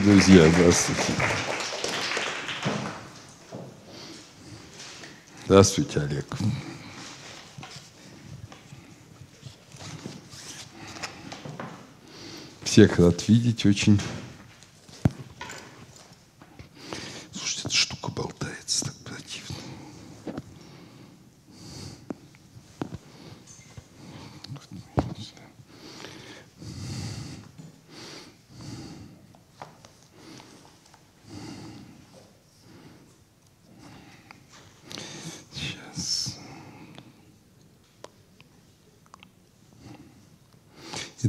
дорогие друзья, здравствуйте. Здравствуйте, Олег. Всех рад видеть очень.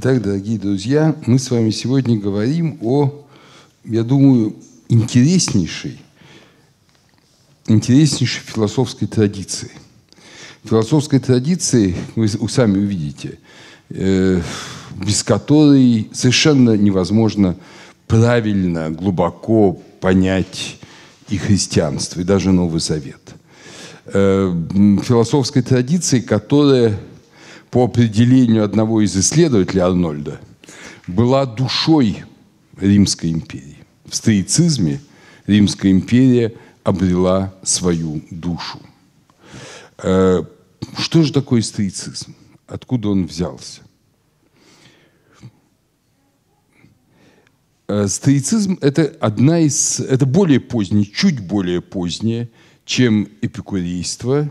Итак, дорогие друзья, мы с вами сегодня говорим о, я думаю, интереснейшей, интереснейшей философской традиции. Философской традиции, вы сами увидите, э, без которой совершенно невозможно правильно, глубоко понять и христианство, и даже Новый Завет. Э, философской традиции, которая по определению одного из исследователей Арнольда, была душой Римской империи. В стоицизме Римская империя обрела свою душу. Э, что же такое стоицизм? Откуда он взялся? Э, стоицизм – это одна из, это более позднее, чуть более позднее, чем эпикурейство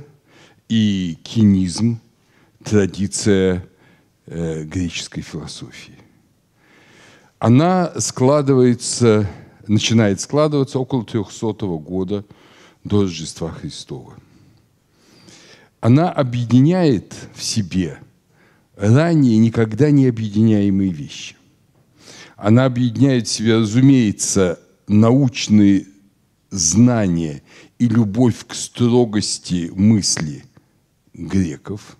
и кинизм, традиция э, греческой философии. Она складывается, начинает складываться около 300 года до Рождества Христова. Она объединяет в себе ранее никогда не объединяемые вещи. Она объединяет в себе, разумеется, научные знания и любовь к строгости мысли греков –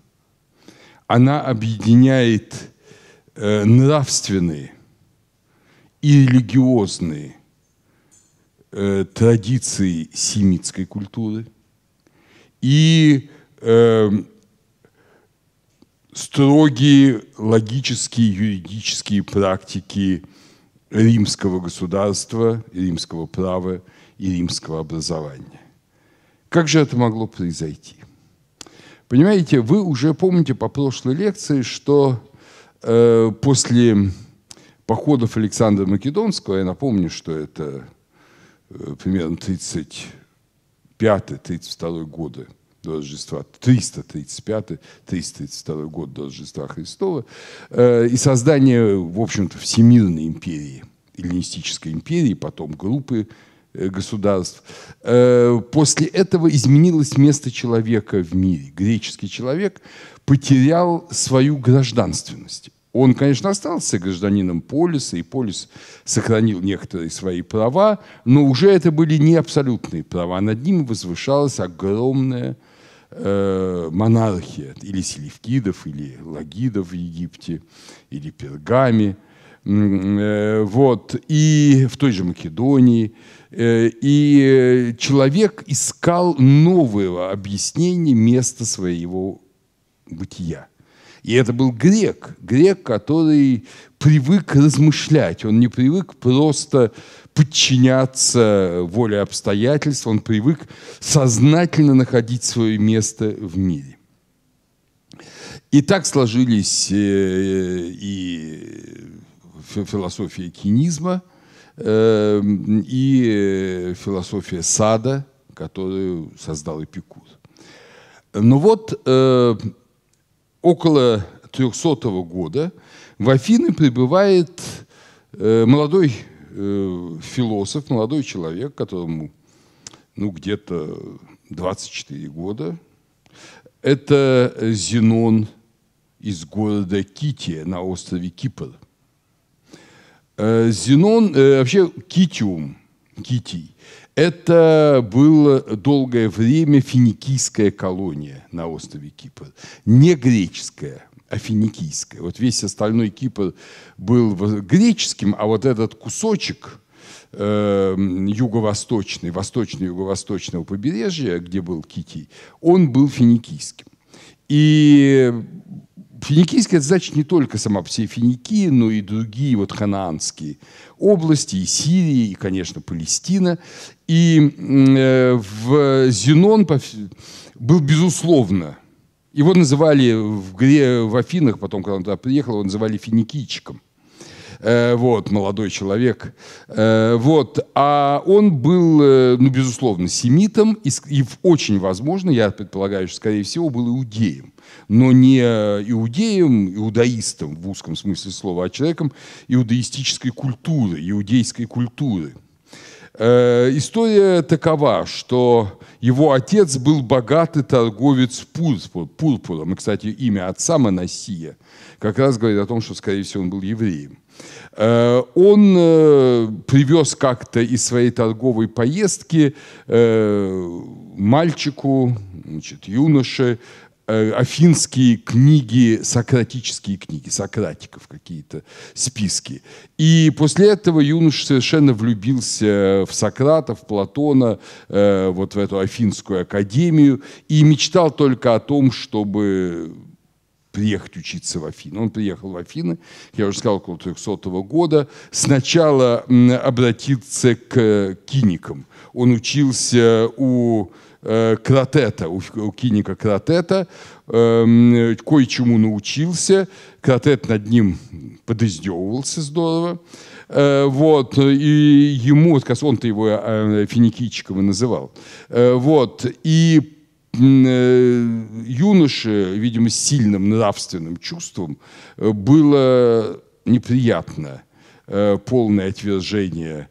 она объединяет э, нравственные и религиозные э, традиции семитской культуры и э, строгие логические юридические практики римского государства, римского права и римского образования. Как же это могло произойти? Понимаете, вы уже помните по прошлой лекции, что э, после походов Александра Македонского, я напомню, что это э, примерно 35-32 годы до Рождества, 335-332 год до Рождества Христова, э, и создание, в общем-то, Всемирной империи, эллинистической империи, потом группы Э, государств. Э, после этого изменилось место человека в мире. Греческий человек потерял свою гражданственность. Он, конечно, остался гражданином полиса, и полис сохранил некоторые свои права, но уже это были не абсолютные права. Над ним возвышалась огромная э, монархия, или селевкидов, или лагидов в Египте, или пергами – Э, вот, и в той же Македонии. Э, и э, человек искал нового объяснения места своего бытия. И это был грек, грек, который привык размышлять, он не привык просто подчиняться воле обстоятельств, он привык сознательно находить свое место в мире. И так сложились и философия кинизма эм, и э, философия сада, которую создал Эпикур. Но ну вот э, около 300 года в Афины прибывает э, молодой философ, молодой человек, которому ну, где-то 24 года. Это Зенон из города Кития на острове Кипр. Э, Зенон, э, вообще Китиум, Китий, это было долгое время финикийская колония на острове Кипр. Не греческая, а финикийская. Вот весь остальной Кипр был греческим, а вот этот кусочек э, юго-восточный, восточно-юго-восточного побережья, где был Китий, он был финикийским. И Финикийская это значит не только сама все Финикии, но и другие вот ханаанские области, и Сирия, и, конечно, Палестина. И э, в Зенон был, безусловно, его называли в, Гре, в Афинах, потом, когда он туда приехал, его называли финикийчиком. Э, вот, молодой человек. Э, вот, а он был, э, ну, безусловно, семитом и очень возможно, я предполагаю, что, скорее всего, был иудеем но не иудеем, иудаистом в узком смысле слова, а человеком иудаистической культуры, иудейской культуры. Э, история такова, что его отец был богатый торговец пурпур, пурпуром. И, кстати, имя отца Манасия, как раз говорит о том, что, скорее всего, он был евреем. Э, он э, привез как-то из своей торговой поездки мальчику, значит, юноше, Э, афинские книги, сократические книги, сократиков какие-то списки. И после этого юноша совершенно влюбился в Сократа, в Платона, э, вот в эту афинскую академию, и мечтал только о том, чтобы приехать учиться в Афины. Он приехал в Афины, я уже сказал, около 300 года. Сначала обратиться к э, киникам. Он учился у Э, Кратета, у, киника Кратета, эм, кое-чему научился, Кратет над ним подыздевывался здорово, э, вот, и ему, он-то его э, Финикичикова называл, э, вот, и юноше, видимо, с сильным нравственным чувством было неприятно полное отвержение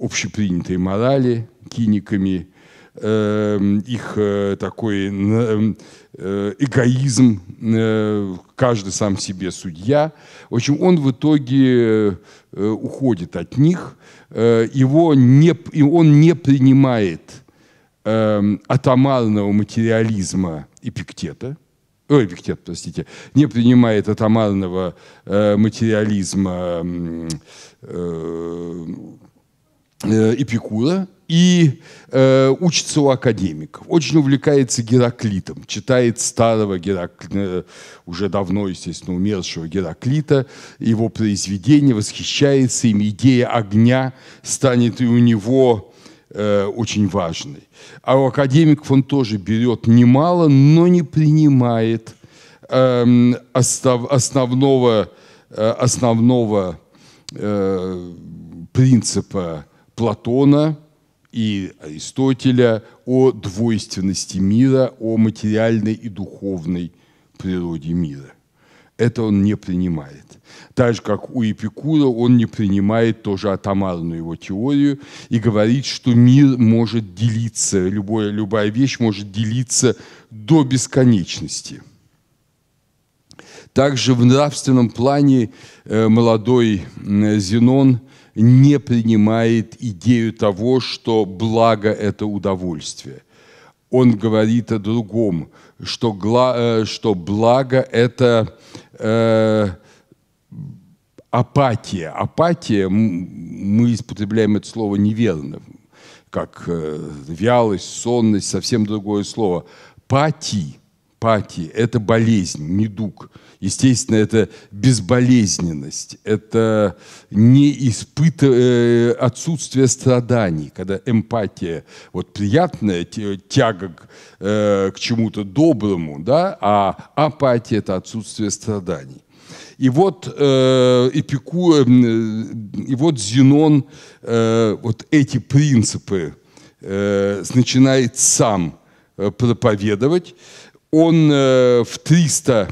общепринятой морали киниками – Эм, их э, такой эм, э, эгоизм, э, каждый сам себе судья. В общем, он в итоге уходит от них, его не, он не принимает эм, атомального материализма Эпиктета, ой, Эпиктет, простите, не принимает атомального материализма Э, Эпикура и э, учится у академиков. Очень увлекается Гераклитом, читает старого Гераклита, э, уже давно, естественно, умершего Гераклита, его произведения, восхищается им, идея огня станет и у него э, очень важной. А у академиков он тоже берет немало, но не принимает э, эм, основ, основного, э, основного э, принципа Платона и Аристотеля о двойственности мира, о материальной и духовной природе мира. Это он не принимает. Так же, как у Эпикура, он не принимает тоже атомарную его теорию и говорит, что мир может делиться, любая, любая вещь может делиться до бесконечности. Также в нравственном плане э, молодой Зенон не принимает идею того, что благо – это удовольствие. Он говорит о другом, что, гла, э, что благо – это э, апатия. Апатия, мы употребляем это слово неверно, как э, вялость, сонность, совсем другое слово. Пати, пати – это болезнь, недуг – Естественно, это безболезненность, это не испыт... Э, отсутствие страданий, когда эмпатия, вот приятная тяга к, э, к чему-то доброму, да, а апатия – это отсутствие страданий. И вот, э, эпику, э, и вот Зенон э, вот эти принципы э, начинает сам проповедовать. Он э, в 300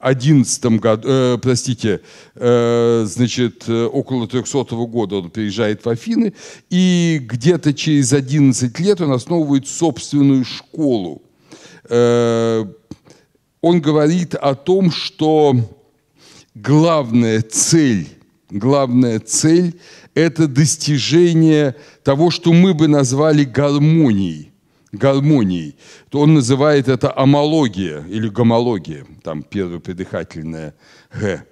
11 году, э, простите, э, значит, э, около 300 года он приезжает в Афины, и где-то через 11 лет он основывает собственную школу. Э, он говорит о том, что главная цель, главная цель – это достижение того, что мы бы назвали гармонией – гармонией. То он называет это амология или гомология, там первое придыхательное «г».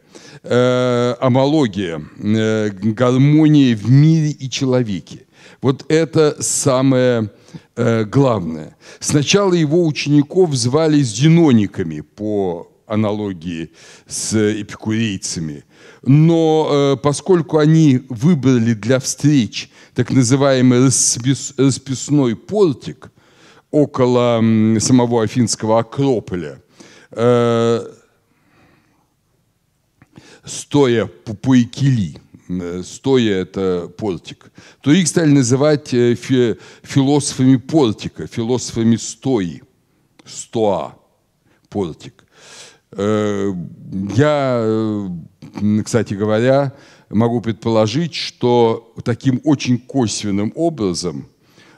Э, амология, э, гармония в мире и человеке. Вот это самое э, главное. Сначала его учеников звали зенониками по аналогии с эпикурейцами. Но э, поскольку они выбрали для встреч так называемый распис, расписной портик, около самого Афинского Акрополя. Э, стоя Пупуикили, э, стоя это портик, то их стали называть э, фи философами портика, философами стои, стоа, портик. Я, кстати говоря, могу предположить, что таким очень косвенным образом –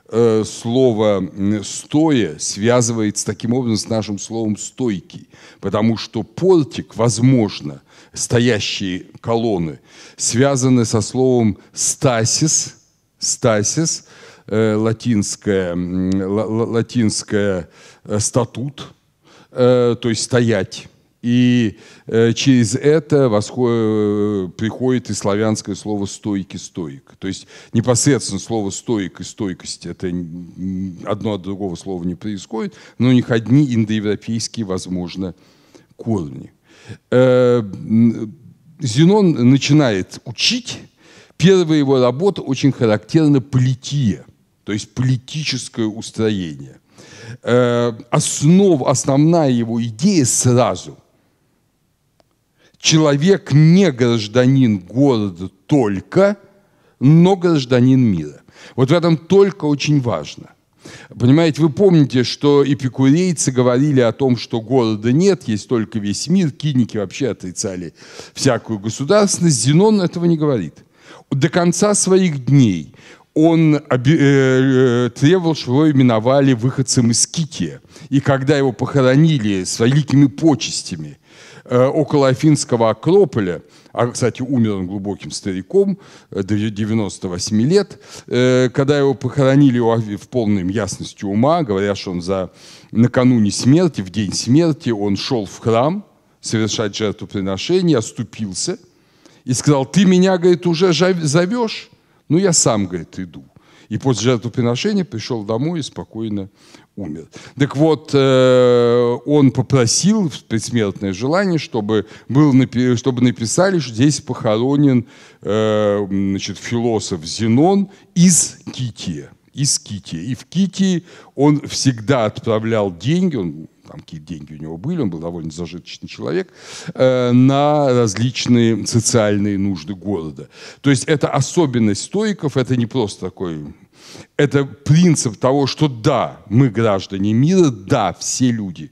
Э, слово «стоя» связывается таким образом с нашим словом «стойкий», потому что портик, возможно, стоящие колонны, связаны со словом «стасис», «стасис», э, латинское, латинское э, «статут», то есть «стоять», и э, через это восход, э, приходит и славянское слово стойки стойк. То есть непосредственно слово стойк и «стойкость» — это одно от другого слова не происходит, но у них одни индоевропейские, возможно, корни. Э, Зенон начинает учить. Первая его работа очень характерна полития, то есть политическое устроение. Э, основ, основная его идея сразу – Человек не гражданин города только, но гражданин мира. Вот в этом только очень важно. Понимаете, вы помните, что эпикурейцы говорили о том, что города нет, есть только весь мир, киники вообще отрицали всякую государственность. Зенон этого не говорит. До конца своих дней он э, э, требовал, чтобы его именовали выходцем из Кития. И когда его похоронили с великими почестями – Э, около Афинского Акрополя, а, кстати, умер он глубоким стариком, 98 э, лет, э, когда его похоронили в полной ясности ума, говоря, что он за, накануне смерти, в день смерти, он шел в храм совершать жертвоприношение, оступился и сказал, ты меня, говорит, уже зовешь? Ну, я сам, говорит, иду. И после жертвоприношения пришел домой и спокойно умер. Так вот, э, он попросил предсмертное желание, чтобы, был, чтобы написали, что здесь похоронен э, значит, философ Зенон из Кития из Кития. И в Китии он всегда отправлял деньги, он там какие-то деньги у него были, он был довольно зажиточный человек, э, на различные социальные нужды города. То есть это особенность стоиков, это не просто такой это принцип того, что да, мы граждане мира, да, все люди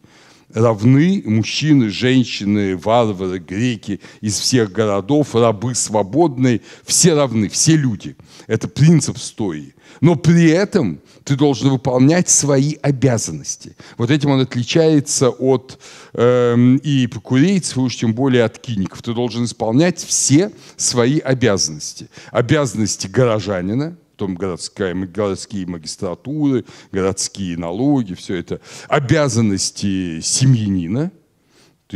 равны, мужчины, женщины, варвары, греки из всех городов, рабы свободные, все равны, все люди. Это принцип стои. Но при этом ты должен выполнять свои обязанности. Вот этим он отличается от э, и покурить, и уж тем более от киников. Ты должен исполнять все свои обязанности. Обязанности горожанина, потом городская, городские магистратуры, городские налоги, все это. Обязанности семьянина –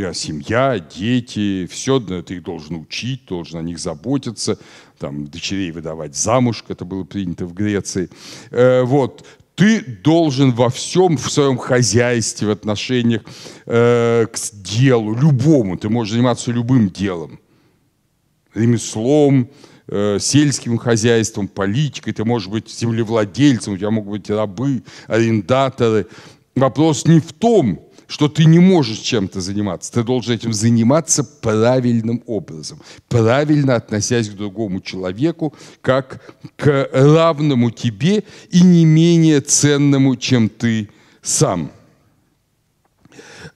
а семья, дети, все, ты их должен учить, должен о них заботиться, там, дочерей выдавать замуж, это было принято в Греции. Э, вот, ты должен во всем, в своем хозяйстве, в отношениях э, к делу, любому, ты можешь заниматься любым делом, ремеслом, э, сельским хозяйством, политикой, ты можешь быть землевладельцем, у тебя могут быть рабы, арендаторы. Вопрос не в том, что ты не можешь чем-то заниматься. Ты должен этим заниматься правильным образом, правильно относясь к другому человеку, как к равному тебе и не менее ценному, чем ты сам.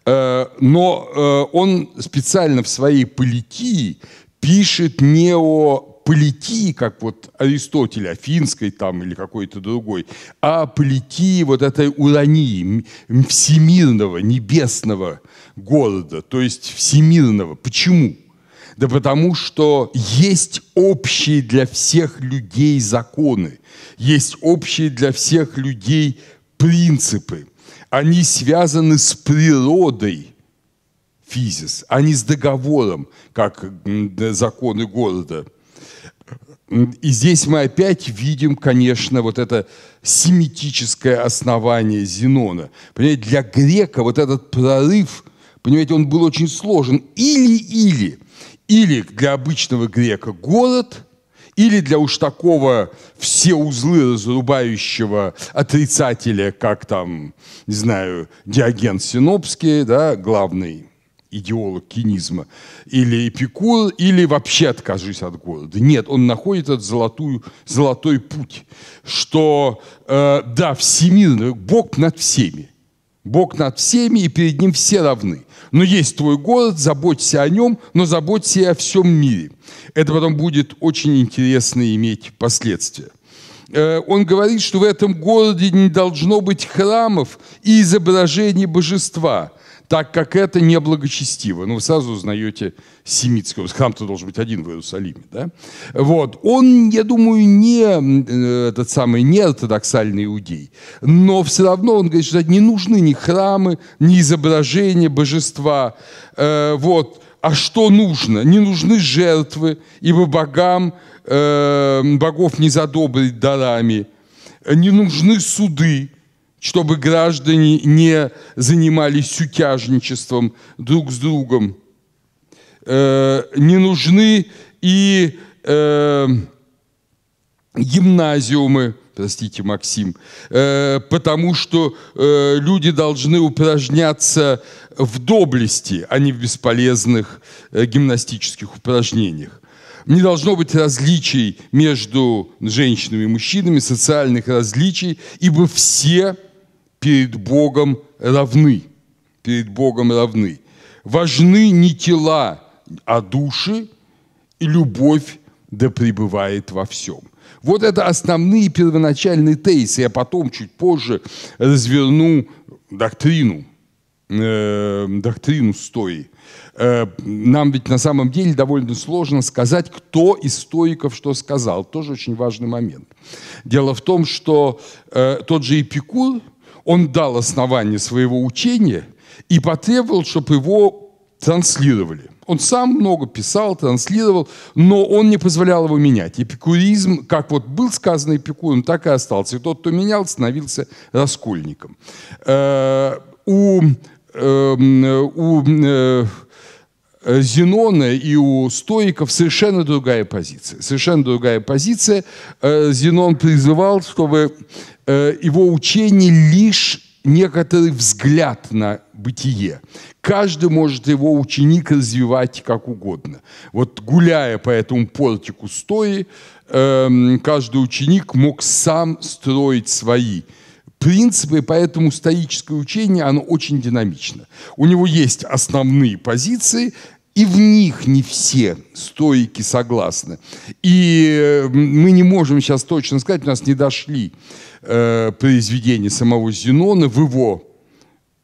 Э, но э, он специально в своей политии пишет не о политии, как вот Аристотель, афинской там или какой-то другой, а политии вот этой урании, всемирного, небесного города, то есть всемирного. Почему? Да потому что есть общие для всех людей законы, есть общие для всех людей принципы. Они связаны с природой – физис, а не с договором, как законы города. И здесь мы опять видим, конечно, вот это семитическое основание Зенона. Понимаете, для грека вот этот прорыв, понимаете, он был очень сложен. Или-или. Или для обычного грека город, или для уж такого все узлы разрубающего отрицателя, как там, не знаю, Диоген Синопский, да, главный идеолог кинизма, или эпикур, или вообще откажись от голода. Нет, он находит этот золотую, золотой путь, что э, да, всемирный, Бог над всеми. Бог над всеми, и перед Ним все равны. Но есть твой город, заботься о нем, но заботься и о всем мире. Это потом будет очень интересно иметь последствия э, он говорит, что в этом городе не должно быть храмов и изображений божества, так как это неблагочестиво. Ну, вы сразу узнаете семитского. Храм-то должен быть один в Иерусалиме, да? Вот. Он, я думаю, не э, этот самый не ортодоксальный иудей. Но все равно он говорит, что не нужны ни храмы, ни изображения божества. Э, вот. А что нужно? Не нужны жертвы, ибо богам, э, богов не задобрить дарами. Э, не нужны суды, чтобы граждане не занимались сутяжничеством друг с другом. Э, не нужны и э, гимназиумы, простите, Максим, э, потому что э, люди должны упражняться в доблести, а не в бесполезных э, гимнастических упражнениях. Не должно быть различий между женщинами и мужчинами, социальных различий, ибо все – перед Богом равны. Перед Богом равны. Важны не тела, а души, и любовь да пребывает во всем. Вот это основные первоначальные тезисы. Я потом, чуть позже, разверну доктрину, э, доктрину стои. Э, нам ведь на самом деле довольно сложно сказать, кто из стоиков что сказал. Тоже очень важный момент. Дело в том, что э, тот же Эпикур – он дал основание своего учения и потребовал, чтобы его транслировали. Он сам много писал, транслировал, но он не позволял его менять. Эпикуризм, как вот был сказан эпикуром, так и остался. И тот, кто менял, становился раскольником. Э, у, эм, у э, Э, Зенона и у стоиков совершенно другая позиция. Совершенно другая позиция. Э, Зенон призывал, чтобы э, его учение лишь некоторый взгляд на бытие. Каждый может его ученик развивать как угодно. Вот гуляя по этому портику стои, эм, каждый ученик мог сам строить свои принципы, поэтому стоическое учение, оно очень динамично. У него есть основные позиции, и в них не все стоики согласны. И э, мы не можем сейчас точно сказать, у нас не дошли э, произведения самого Зенона в его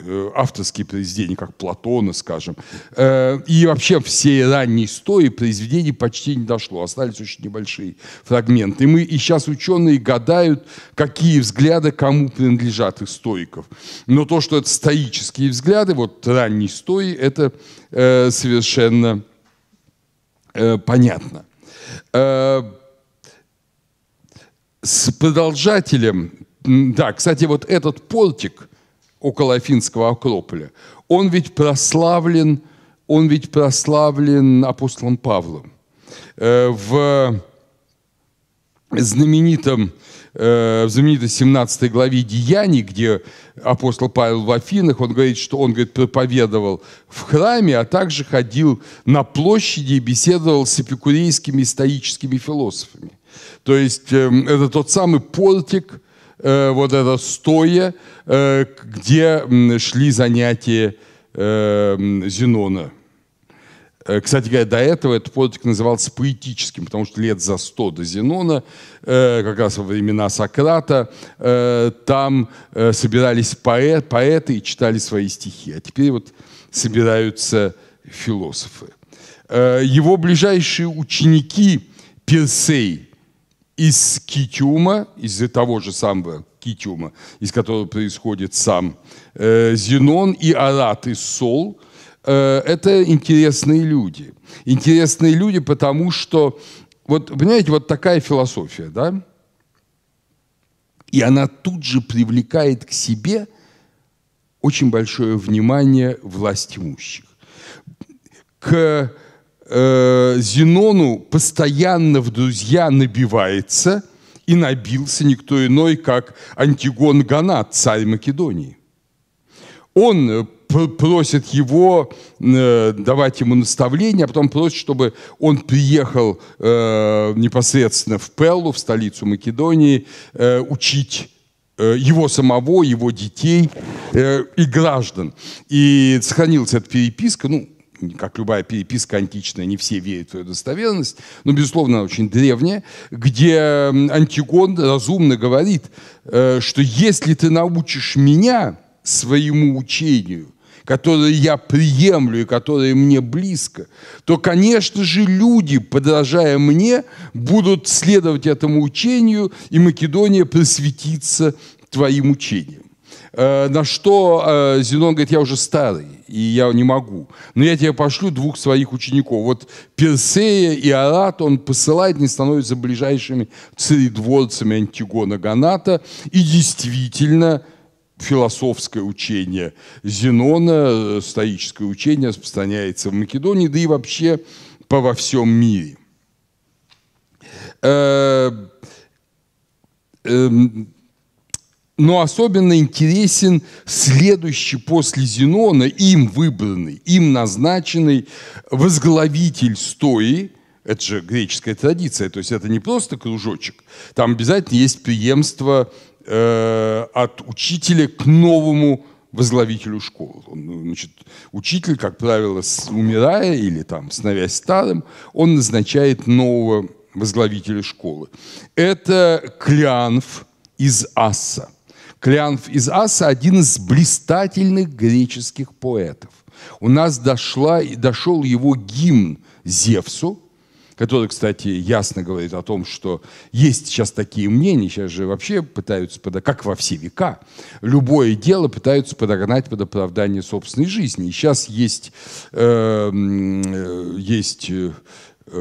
Э, авторские произведения, как Платона, скажем. Э, и вообще все ранние истории произведений почти не дошло. Остались очень небольшие фрагменты. И, мы, и сейчас ученые гадают, какие взгляды кому принадлежат историков. Но то, что это стоические взгляды, вот ранние истории, это э, совершенно понятно. С продолжателем да, кстати, вот этот портик, около Афинского Акрополя, он ведь прославлен, он ведь прославлен апостолом Павлом. Э, в знаменитом э, в знаменитой 17 главе Деяний, где апостол Павел в Афинах, он говорит, что он говорит, проповедовал в храме, а также ходил на площади и беседовал с эпикурейскими историческими философами. То есть эм, это тот самый портик, Э, вот это стоя, э, где шли занятия э, Зенона. Кстати говоря, до этого этот подвиг назывался поэтическим, потому что лет за сто до Зенона, как раз во времена Сократа, там собирались поэт, поэты и читали свои стихи. А теперь вот собираются философы. Его ближайшие ученики Персей – из Китюма, из того же самого Китюма, из которого происходит сам э, Зенон и Арат из Сол, э, это интересные люди. Интересные люди, потому что, вот, понимаете, вот такая философия, да? И она тут же привлекает к себе очень большое внимание власть имущих. К Э, Зенону постоянно в друзья набивается и набился никто иной, как Антигон Ганат, царь Македонии. Он э, просит его э, давать ему наставление, а потом просит, чтобы он приехал непосредственно в Пеллу, в столицу Македонии, учить его самого, его детей и граждан. И сохранилась эта переписка, ну, как любая переписка античная, не все верят в ее достоверность, но, безусловно, она очень древняя, где Антигон разумно говорит, э, что если ты научишь меня своему учению, которое я приемлю и которое мне близко, то, конечно же, люди, подражая мне, будут следовать этому учению, и Македония просветится твоим учением. Э, на что э, Зенон говорит, я уже старый, и я не могу. Но я тебе пошлю двух своих учеников. Вот Персея и Арат он посылает, не становятся ближайшими царедворцами Антигона Ганата. И действительно, философское учение Зенона, э, стоическое учение распространяется в Македонии, да и вообще по во всем мире. Э -э -э но особенно интересен следующий после Зенона, им выбранный, им назначенный возглавитель стои, это же греческая традиция, то есть это не просто кружочек, там обязательно есть преемство э, от учителя к новому возглавителю школы. Он, ну, значит, учитель, как правило, с, умирая или там становясь старым, он назначает нового возглавителя школы. Это Клянф из Асса. Клеанф из Аса – один из блистательных греческих поэтов. У нас дошла, дошел его гимн Зевсу, который, кстати, ясно говорит о том, что есть сейчас такие мнения, сейчас же вообще пытаются, подо... как во все века, любое дело пытаются подогнать под оправдание собственной жизни. И сейчас есть, эм, э, есть э, Э,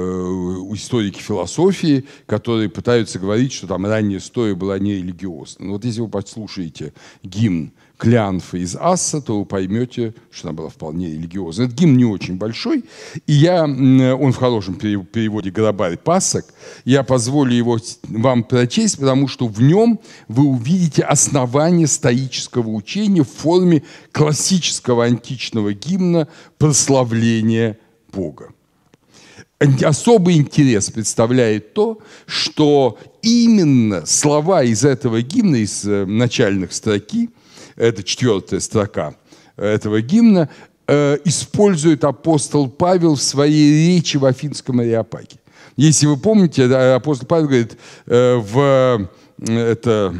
историки философии, которые пытаются говорить, что там ранняя история была не религиозна. Но ну, вот если вы послушаете гимн Клянфа из Асса, то вы поймете, что она была вполне религиозна. Этот гимн не очень большой, и я, он в хорошем переводе «Грабарь пасок», я позволю его вам прочесть, потому что в нем вы увидите основание стоического учения в форме классического античного гимна прославления Бога особый интерес представляет то, что именно слова из этого гимна, из э, начальных строки, это четвертая строка э, этого гимна, э, использует апостол Павел в своей речи в Афинском Ариапаге. Если вы помните, апостол Павел говорит в это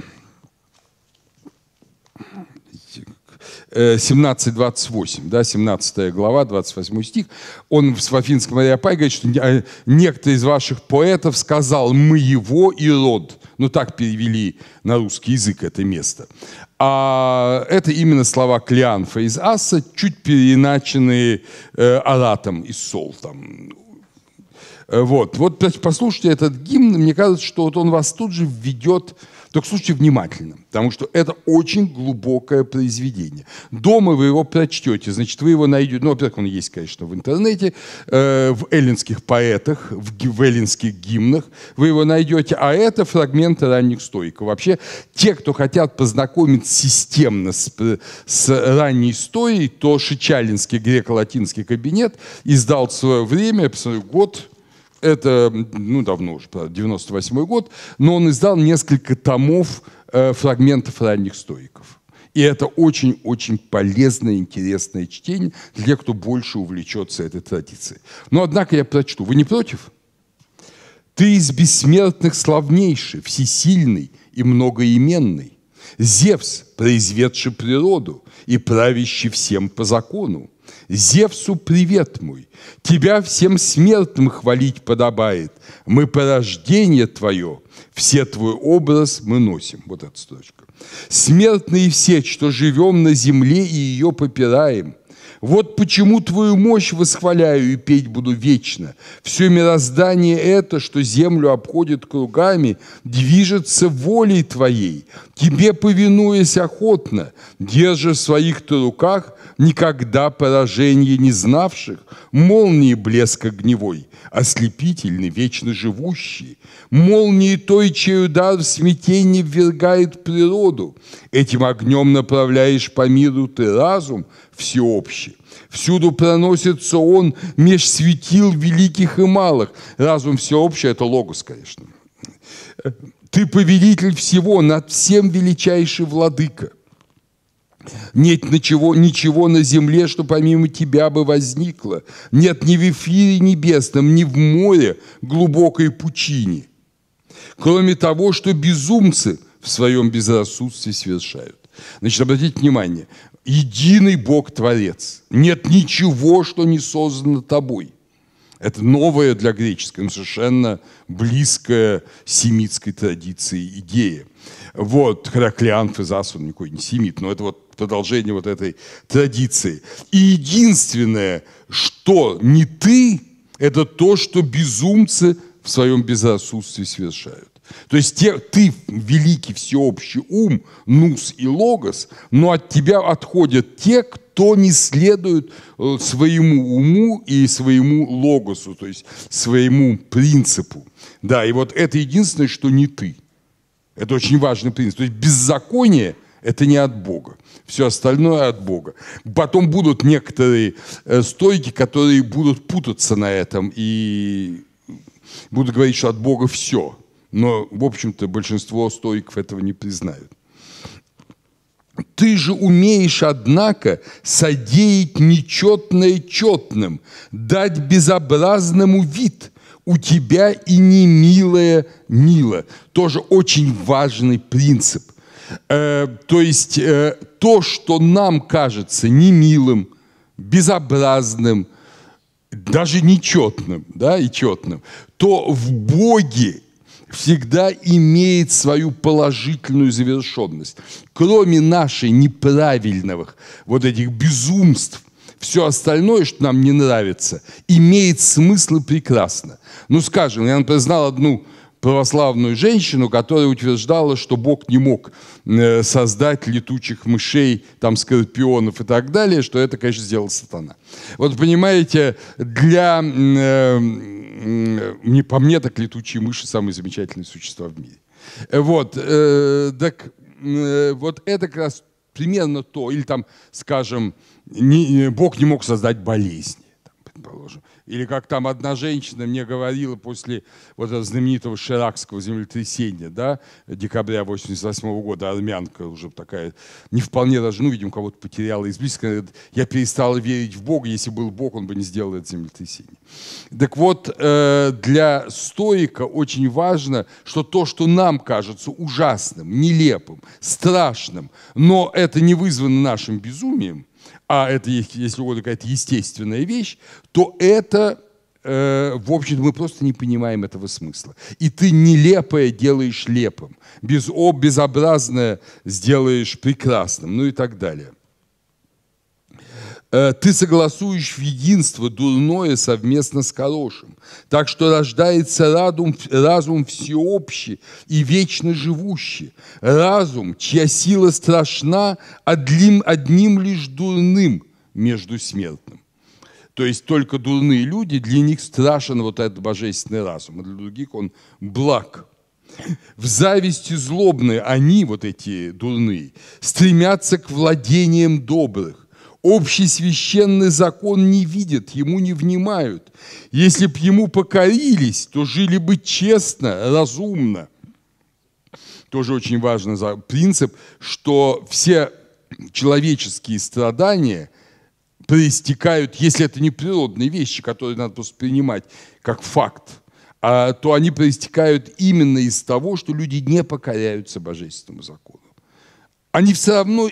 17.28, э, да, 17 глава, 28 стих, он в Афинском Ариапае говорит, что а, некто из ваших поэтов сказал «мы его и род». Ну, так перевели на русский язык это место. А это именно слова Клеанфа из Аса чуть переначенные э, Аратом из Солтом. Э, вот. вот послушайте этот гимн, мне кажется, что вот он вас тут же введет, только слушайте внимательно потому что это очень глубокое произведение. Дома вы его прочтете, значит, вы его найдете, ну, во-первых, он есть, конечно, в интернете, э, в эллинских поэтах, в, в эллинских гимнах вы его найдете, а это фрагменты ранних стоиков. Вообще, те, кто хотят познакомиться системно с, э, с ранней историей, то Шичалинский греко-латинский кабинет издал в свое время, я посмотрю, год, это, ну, давно уже, 98 год, но он издал несколько томов Э, фрагментов ранних стоиков. И это очень-очень полезное, интересное чтение для тех, кто больше увлечется этой традицией. Но, однако, я прочту. Вы не против? «Ты из бессмертных славнейший, всесильный и многоименный, Зевс, произведший природу и правящий всем по закону. Зевсу привет мой, тебя всем смертным хвалить подобает, мы порождение твое, все твой образ мы носим. Вот эта строчка. Смертные все, что живем на земле и ее попираем, вот почему твою мощь восхваляю и петь буду вечно. Все мироздание это, что землю обходит кругами, движется волей твоей. Тебе повинуясь охотно, держа в своих ты руках никогда поражение не знавших, молнии блеск огневой, ослепительный, вечно живущий, молнии той, чей удар в смятении ввергает природу, Этим огнем направляешь по миру ты разум всеобщий. Всюду проносится он меж светил великих и малых. Разум всеобщий – это логос, конечно. Ты повелитель всего, над всем величайший владыка. Нет ничего, ничего на земле, что помимо тебя бы возникло. Нет ни в эфире небесном, ни в море глубокой пучине. Кроме того, что безумцы – в своем безрассудстве совершают. Значит, обратите внимание, единый Бог-творец. Нет ничего, что не создано тобой. Это новая для греческой, но совершенно близкая семитской традиции идея. Вот, Хераклиан Фезас, он никакой не семит, но это вот продолжение вот этой традиции. И единственное, что не ты, это то, что безумцы в своем безрассудстве совершают. То есть те, ты великий всеобщий ум, нус и логос, но от тебя отходят те, кто не следует э, своему уму и своему логосу, то есть своему принципу. Да, и вот это единственное, что не ты. Это очень важный принцип. То есть беззаконие – это не от Бога. Все остальное от Бога. Потом будут некоторые э, стойки, которые будут путаться на этом и будут говорить, что от Бога все – но, в общем-то, большинство стоиков этого не признают. Ты же умеешь, однако, содеять нечетное четным, дать безобразному вид. У тебя и не милое мило. Тоже очень важный принцип. Э, то есть э, то, что нам кажется немилым, безобразным, даже нечетным, да, и четным, то в Боге всегда имеет свою положительную завершенность. Кроме нашей неправильных вот этих безумств, все остальное, что нам не нравится, имеет смысл и прекрасно. Ну, скажем, я, например, знал одну православную женщину, которая утверждала, что Бог не мог э, создать летучих мышей, там, скорпионов и так далее, что это, конечно, сделал сатана. Вот понимаете, для... Э, не по мне, так летучие мыши самые замечательные существа в мире. Вот, э, так вот это как раз примерно то, или там, скажем, не, Бог не мог создать болезни, предположим. Или как там одна женщина мне говорила после вот этого знаменитого ширакского землетрясения, да, декабря 88 -го года, армянка уже такая, не вполне даже, ну, видимо, кого-то потеряла из близких, я перестала верить в Бога, если был Бог, он бы не сделал это землетрясение. Так вот, э, для стоика очень важно, что то, что нам кажется ужасным, нелепым, страшным, но это не вызвано нашим безумием, а это, если угодно, какая-то естественная вещь, то это, э, в общем мы просто не понимаем этого смысла. И ты нелепое делаешь лепым, без, безобразное сделаешь прекрасным, ну и так далее. Э, ты согласуешь в единство дурное совместно с хорошим. Так что рождается разум, разум всеобщий и вечно живущий. Разум, чья сила страшна одним, одним лишь дурным между смертным. То есть только дурные люди, для них страшен вот этот божественный разум, а для других он благ. В зависти злобные они, вот эти дурные, стремятся к владениям добрых Общий священный закон не видят, ему не внимают. Если б ему покорились, то жили бы честно, разумно. Тоже очень важный принцип, что все человеческие страдания проистекают, если это не природные вещи, которые надо просто принимать как факт, а, то они проистекают именно из того, что люди не покоряются божественному закону. Они все равно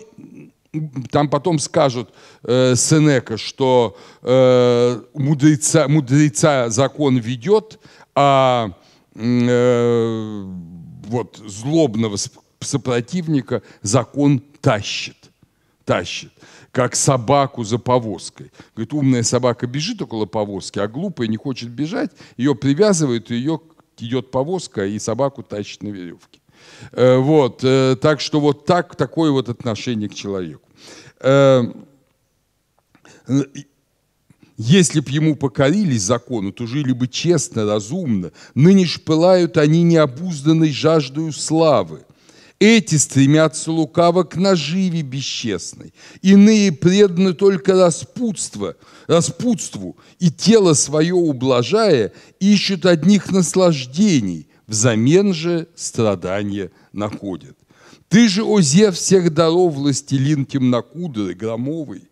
там потом скажут э, Сенека, что э, мудреца, мудреца закон ведет, а э, вот злобного сопротивника закон тащит. Тащит, как собаку за повозкой. Говорит, умная собака бежит около повозки, а глупая не хочет бежать, ее привязывают, и ее идет повозка, и собаку тащит на веревке. Э, вот, э, так что вот так, такое вот отношение к человеку э, если б ему покорились закону, то жили бы честно, разумно. Ныне ж пылают они необузданной жаждою славы. Эти стремятся лукаво к наживе бесчестной. Иные преданы только распутство, распутству, и тело свое ублажая, ищут одних наслаждений, взамен же страдания находят. Ты же, о Зев всех даров, властелин темнокудрый, громовый,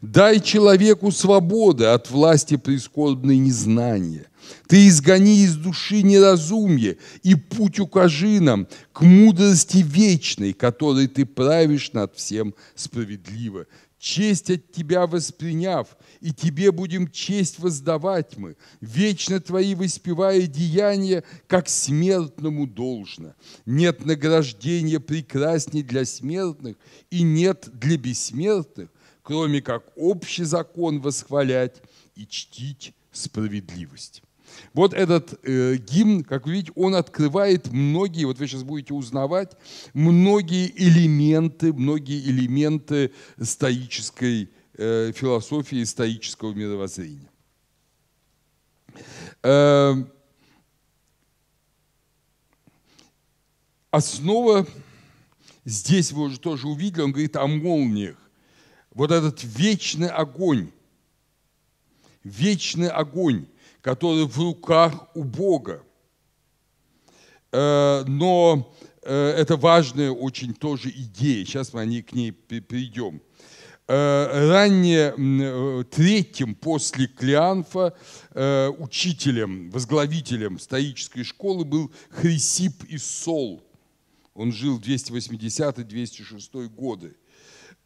дай человеку свободы от власти прискорбной незнания. Ты изгони из души неразумье и путь укажи нам к мудрости вечной, которой ты правишь над всем справедливо честь от Тебя восприняв, и Тебе будем честь воздавать мы, вечно Твои воспевая деяния, как смертному должно. Нет награждения прекрасней для смертных, и нет для бессмертных, кроме как общий закон восхвалять и чтить справедливость. Вот этот э, гимн, как вы видите, он открывает многие, вот вы сейчас будете узнавать, многие элементы, многие элементы стоической э, философии, стоического мировоззрения. Э, основа, здесь вы уже тоже увидели, он говорит о молниях. Вот этот вечный огонь, вечный огонь который в руках у Бога. Э, но э, это важная очень тоже идея. Сейчас мы они к ней перейдем. Э, ранее третьим после Клеанфа учителем, возглавителем стоической школы был Хрисип и Сол. Он жил 280-206 годы.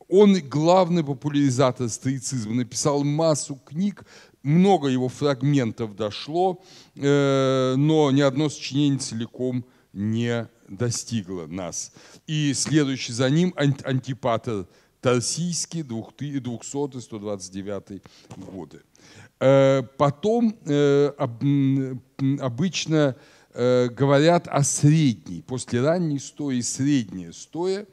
Он главный популяризатор стоицизма, написал массу книг много его фрагментов дошло, э, но ни одно сочинение целиком не достигло нас. И следующий за ним Антипатер Тарсийский, 200-129 годы. Э, потом э, обычно говорят о средней, после ранней стоя и средняя стоя.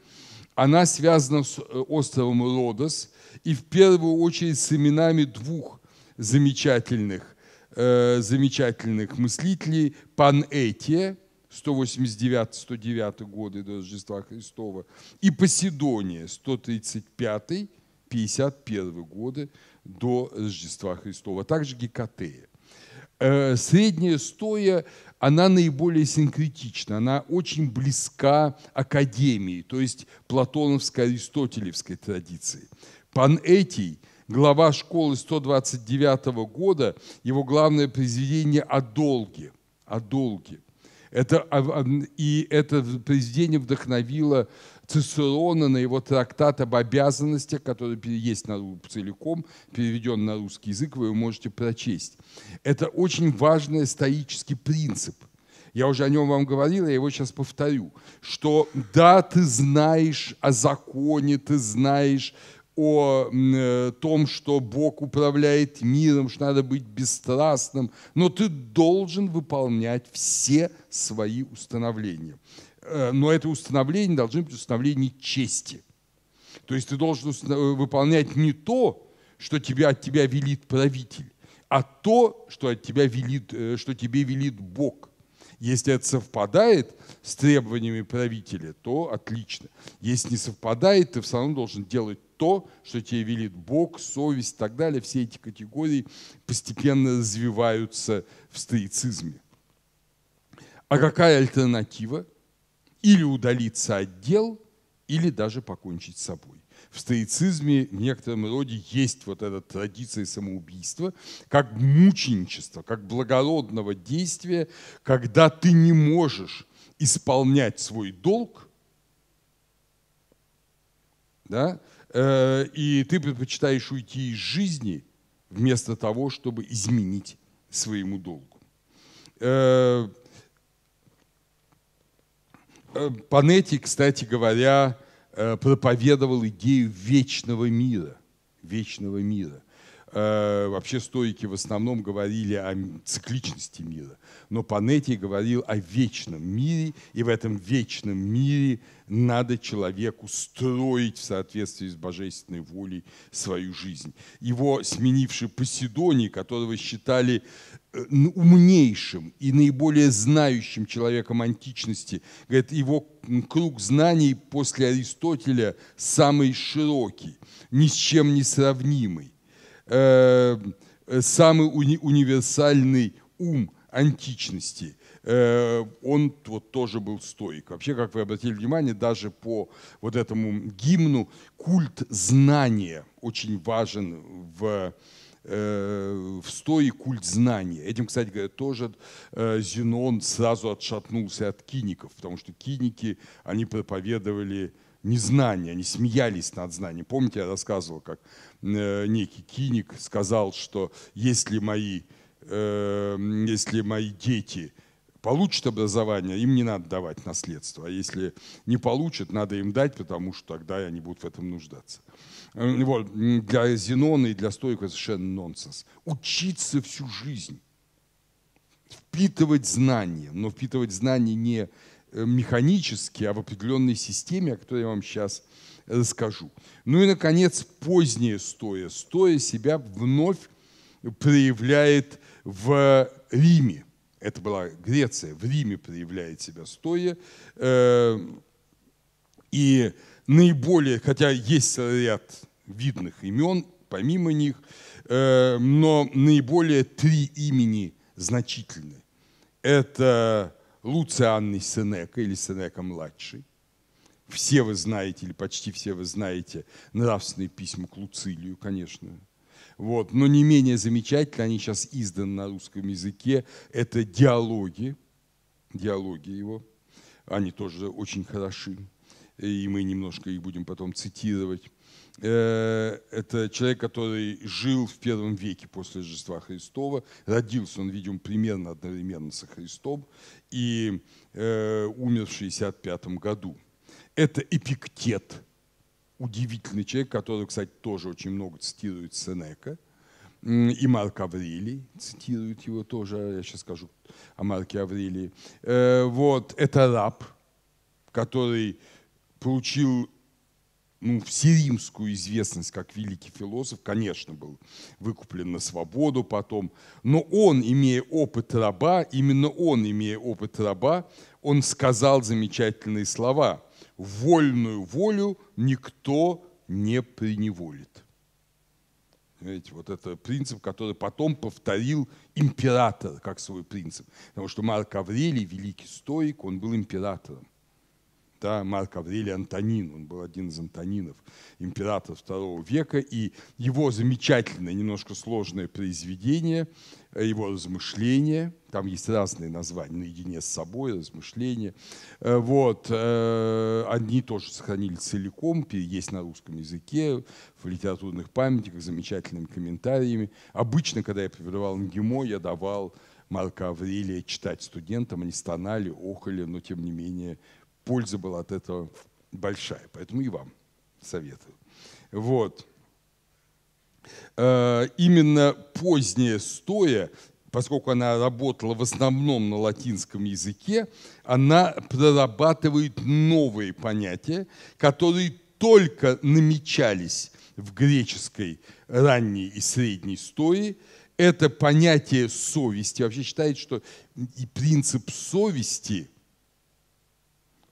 Она связана с островом Родос и в первую очередь с именами двух замечательных, э, замечательных мыслителей Панэтия, 189-109 годы до Рождества Христова, и Поседония, 135-51 годы до Рождества Христова, а также Гекатея. Э, средняя стоя она наиболее синкретична, она очень близка академии, то есть платоновской, аристотелевской традиции. Панэтий – глава школы 129 года, его главное произведение о долге. О долге. Это, а, а, и это произведение вдохновило Цицерона на его трактат об обязанностях, который есть на, целиком, переведен на русский язык, вы его можете прочесть. Это очень важный стоический принцип. Я уже о нем вам говорил, я его сейчас повторю, что да, ты знаешь о законе, ты знаешь о э, том, что Бог управляет миром, что надо быть бесстрастным, но ты должен выполнять все свои установления. Э, но это установления должны быть установления чести. То есть ты должен э, выполнять не то, что тебя, от тебя велит правитель, а то, что, от тебя велит, что тебе велит Бог. Если это совпадает с требованиями правителя, то отлично. Если не совпадает, ты все равно должен делать то, что тебе велит Бог, совесть и так далее, все эти категории постепенно развиваются в стоицизме. А какая альтернатива? Или удалиться от дел, или даже покончить с собой. В стоицизме в некотором роде есть вот эта традиция самоубийства, как мученичество, как благородного действия, когда ты не можешь исполнять свой долг, да, Э, и ты предпочитаешь уйти из жизни вместо того, чтобы изменить своему долгу. Э, э Панетти, кстати говоря, э, проповедовал идею вечного мира, вечного мира. Э, вообще стойки в основном говорили о цикличности мира, но Панетий говорил о вечном мире, и в этом вечном мире надо человеку строить в соответствии с божественной волей свою жизнь. Его сменивший Поседоний, которого считали э, умнейшим и наиболее знающим человеком античности, говорит, его круг знаний после Аристотеля самый широкий, ни с чем не сравнимый э, самый уни универсальный ум античности. Э, он вот тоже был стоик. Вообще, как вы обратили внимание, даже по вот этому гимну культ знания очень важен в э, в стое культ знания. Этим, кстати говоря, тоже э, Зенон сразу отшатнулся от киников, потому что киники, они проповедовали незнания, они смеялись над знанием. Помните, я рассказывал, как э, некий киник сказал, что если мои, э, если мои дети получат образование, им не надо давать наследство, а если не получат, надо им дать, потому что тогда они будут в этом нуждаться. Э, вот, для Зенона и для стоиков совершенно нонсенс. Учиться всю жизнь, впитывать знания, но впитывать знания не Э, механически, а в определенной системе, о которой я вам сейчас расскажу. Э, ну и, наконец, позднее стоя. Стоя себя вновь проявляет в э, Риме. Это была Греция. В Риме проявляет себя стоя. И наиболее, хотя есть ряд видных имен, помимо них, но наиболее три имени значительны. Это Луций Анны Сенека или Сенека-младший. Все вы знаете, или почти все вы знаете, нравственные письма к Луцилию, конечно. Вот. Но не менее замечательно, они сейчас изданы на русском языке, это диалоги, диалоги его, они тоже очень хороши и мы немножко их будем потом цитировать. Э, это человек, который жил в первом веке после Рождества Христова. Родился он, видимо, примерно одновременно со Христом и э, умер в 65 году. Это Эпиктет, удивительный человек, который, кстати, тоже очень много цитирует Сенека. И Марк Аврелий цитирует его тоже. Я сейчас скажу о Марке Аврелии. Э, вот, это раб, который получил ну, всеримскую известность как великий философ, конечно, был выкуплен на свободу потом, но он, имея опыт раба, именно он, имея опыт раба, он сказал замечательные слова «Вольную волю никто не преневолит». Понимаете, вот это принцип, который потом повторил император как свой принцип. Потому что Марк Аврелий, великий стоик, он был императором да, Марк Аврелий Антонин, он был один из Антонинов, император второго века, и его замечательное, немножко сложное произведение, э, его размышления, там есть разные названия, наедине с собой, размышления, э, вот, э, одни тоже сохранили целиком, есть на русском языке, в литературных памятниках, замечательными комментариями. Обычно, когда я преподавал НгиМО, я давал Марка Аврелия читать студентам, они стонали, охали, но тем не менее польза была от этого большая. Поэтому и вам советую. Вот. Э, именно поздняя стоя, поскольку она работала в основном на латинском языке, она прорабатывает новые понятия, которые только намечались в греческой ранней и средней стои. это понятие совести. Вообще считает, что и принцип совести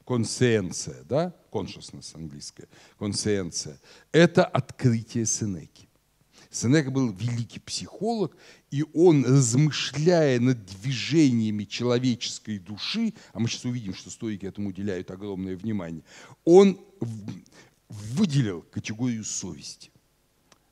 консенция, да, consciousness английское, консенция, это открытие Сенеки. Сенек был великий психолог, и он, размышляя над движениями человеческой души, а мы сейчас увидим, что стойки этому уделяют огромное внимание, он выделил категорию совести.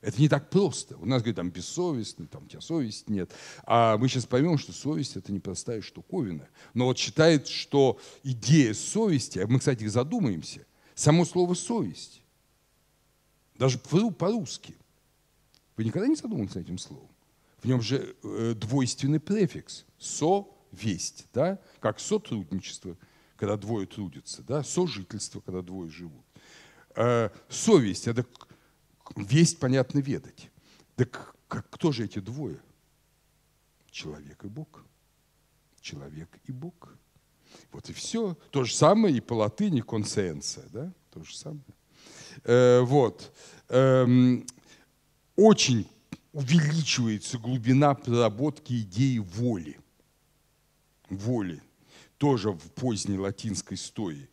Это не так просто. У нас, говорят там бессовестный, там у тебя совесть нет. А мы сейчас поймем, что совесть – это непростая штуковина. Но вот считает, что идея совести, а мы, кстати, задумаемся, само слово «совесть», даже по-русски. Вы никогда не задумывались над этим словом? В нем же э, двойственный префикс – «совесть», да? как сотрудничество, когда двое трудятся, да? сожительство, когда двое живут. Э, совесть – это весть, понятно, ведать. Так как, кто же эти двое? Человек и Бог. Человек и Бог. Вот и все. То же самое и по латыни консенция, да? То же самое. Э, вот. Эм, очень увеличивается глубина проработки идеи воли. Воли. Тоже в поздней латинской истории.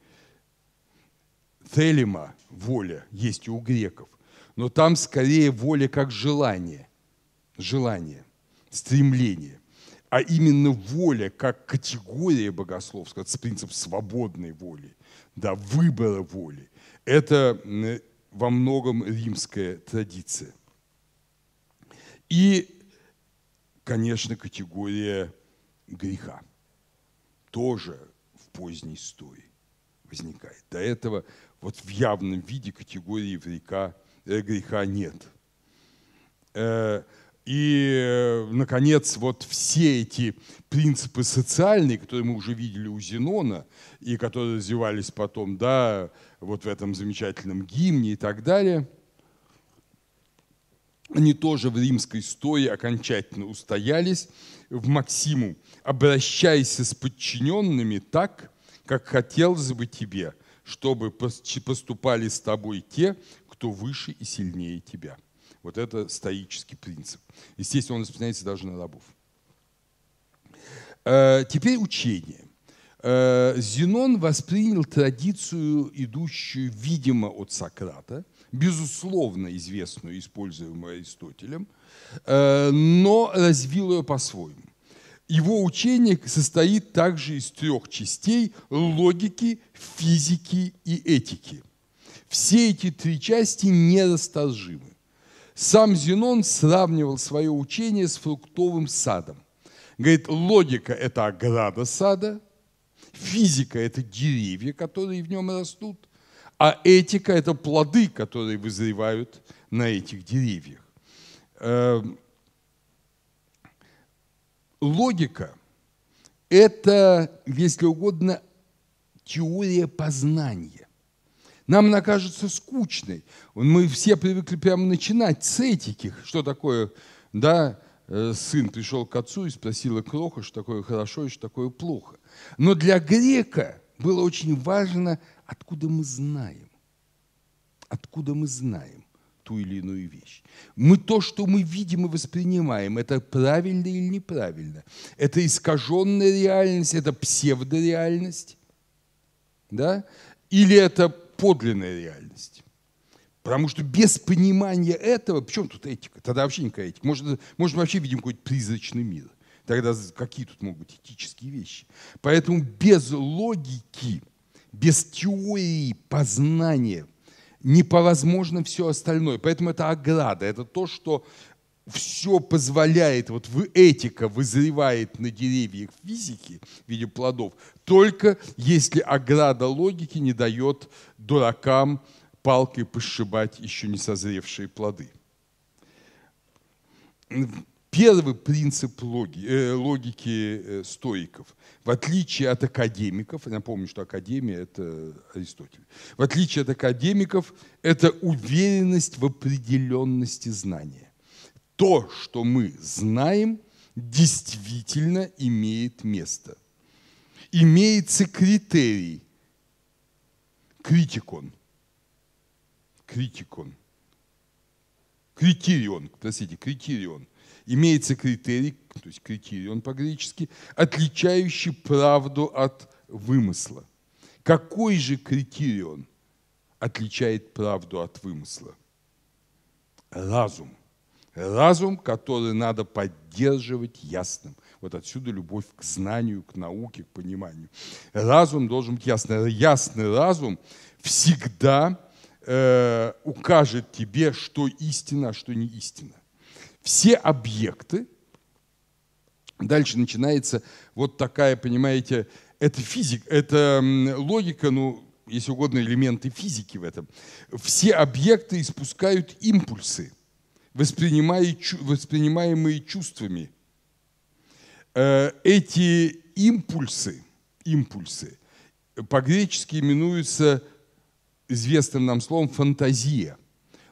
Телема, воля, есть и у греков но там скорее воля как желание, желание, стремление, а именно воля как категория богословская, это принцип свободной воли, да, выбора воли. Это во многом римская традиция. И, конечно, категория греха тоже в поздней истории возникает. До этого вот в явном виде категории в река Э, греха нет. Э, и, э, наконец, вот все эти принципы социальные, которые мы уже видели у Зенона, и которые развивались потом, да, вот в этом замечательном гимне и так далее, они тоже в римской стое окончательно устоялись в Максиму. «Обращайся с подчиненными так, как хотелось бы тебе, чтобы поступали с тобой те, кто выше и сильнее тебя. Вот это стоический принцип. Естественно, он распространяется даже на рабов. Э, теперь учение. Э, Зенон воспринял традицию, идущую, видимо, от Сократа, безусловно известную, используемую Аристотелем, э, но развил ее по-своему. Его учение состоит также из трех частей – логики, физики и этики. Все эти три части нерасторжимы. Сам Зенон сравнивал свое учение с фруктовым садом. Говорит, логика – это ограда сада, физика – это деревья, которые в нем растут, а этика – это плоды, которые вызревают на этих деревьях. Эм, логика – это, если угодно, теория познания нам она кажется скучной. Мы все привыкли прямо начинать с этики. Что такое, да, э, сын пришел к отцу и спросил кроха, что такое хорошо и что такое плохо. Но для грека было очень важно, откуда мы знаем. Откуда мы знаем ту или иную вещь. Мы то, что мы видим и воспринимаем, это правильно или неправильно. Это искаженная реальность, это псевдореальность. Да? Или это подлинная реальность. Потому что без понимания этого, причем тут этика? Тогда вообще никакая этика. Может, может вообще видим какой-то призрачный мир. Тогда какие тут могут быть этические вещи? Поэтому без логики, без теории познания невозможно все остальное. Поэтому это ограда, это то, что все позволяет, вот вы, этика вызревает на деревьях физики в виде плодов, только если ограда логики не дает дуракам палкой пошибать еще не созревшие плоды. Первый принцип э, логики э, стоиков, в отличие от академиков, я напомню, что академия – это Аристотель, в отличие от академиков, это уверенность в определенности знания то, что мы знаем, действительно имеет место. Имеется критерий. Критикон. Критикон. Критерион, простите, критерион. Имеется критерий, то есть критерион по-гречески, отличающий правду от вымысла. Какой же критерион отличает правду от вымысла? Разум. Разум, который надо поддерживать ясным. Вот отсюда любовь к знанию, к науке, к пониманию. Разум должен быть ясный. Ясный разум всегда э, укажет тебе, что истина, а что не истина. Все объекты, дальше начинается вот такая, понимаете, это физик, это логика, ну, если угодно, элементы физики в этом. Все объекты испускают импульсы – воспринимаемые чувствами. Э, эти импульсы, импульсы по-гречески именуются известным нам словом фантазия.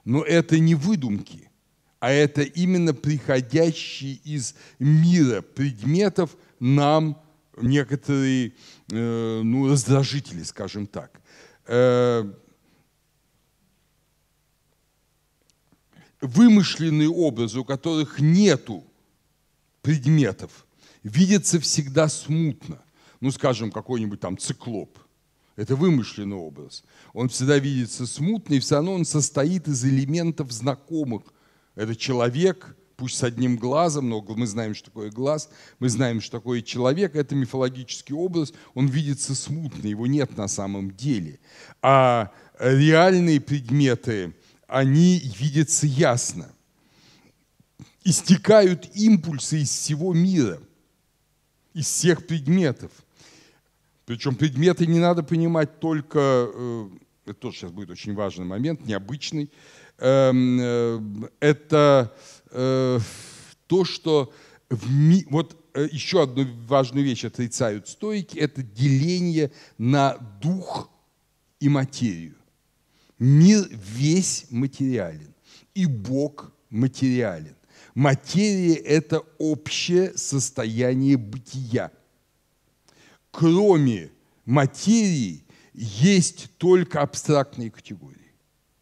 Но это не выдумки, а это именно приходящие из мира предметов нам некоторые э, ну, раздражители, скажем так. Э, вымышленные образы, у которых нету предметов, видятся всегда смутно. Ну, скажем, какой-нибудь там циклоп. Это вымышленный образ. Он всегда видится смутно, и все равно он состоит из элементов знакомых. Это человек, пусть с одним глазом, но мы знаем, что такое глаз, мы знаем, что такое человек, это мифологический образ, он видится смутно, его нет на самом деле. А реальные предметы они видятся ясно. Истекают импульсы из всего мира, из всех предметов. Причем предметы не надо понимать только, э, это тоже сейчас будет очень важный момент, необычный, эм, э, это э, то, что в ми... вот еще одну важную вещь отрицают стойки, это деление на дух и материю. Мир весь материален, и Бог материален. Материя – это общее состояние бытия. Кроме материи есть только абстрактные категории.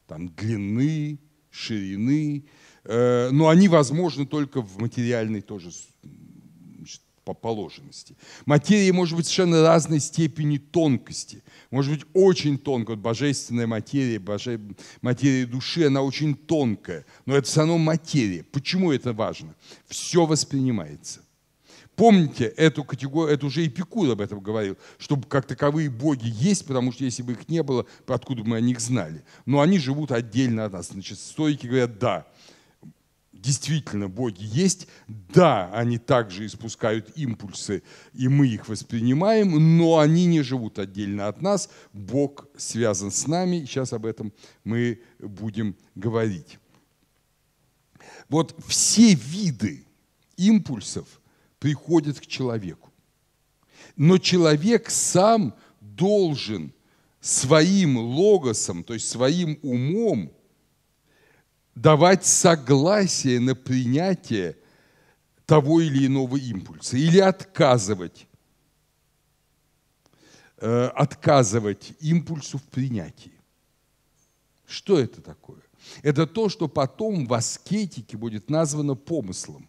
Там длины, ширины, э, но они возможны только в материальной тоже по положенности. материи может быть совершенно разной степени тонкости. Может быть очень тонкая Вот божественная материя, боже... материя души, она очень тонкая. Но это все равно материя. Почему это важно? Все воспринимается. Помните эту категорию, это уже Эпикур об этом говорил, что как таковые боги есть, потому что если бы их не было, откуда бы мы о них знали? Но они живут отдельно от нас. Значит, стойки говорят, да, действительно боги есть, да, они также испускают импульсы, и мы их воспринимаем, но они не живут отдельно от нас, Бог связан с нами, сейчас об этом мы будем говорить. Вот все виды импульсов приходят к человеку, но человек сам должен своим логосом, то есть своим умом, давать согласие на принятие того или иного импульса или отказывать, э, отказывать импульсу в принятии. Что это такое? Это то, что потом в аскетике будет названо помыслом.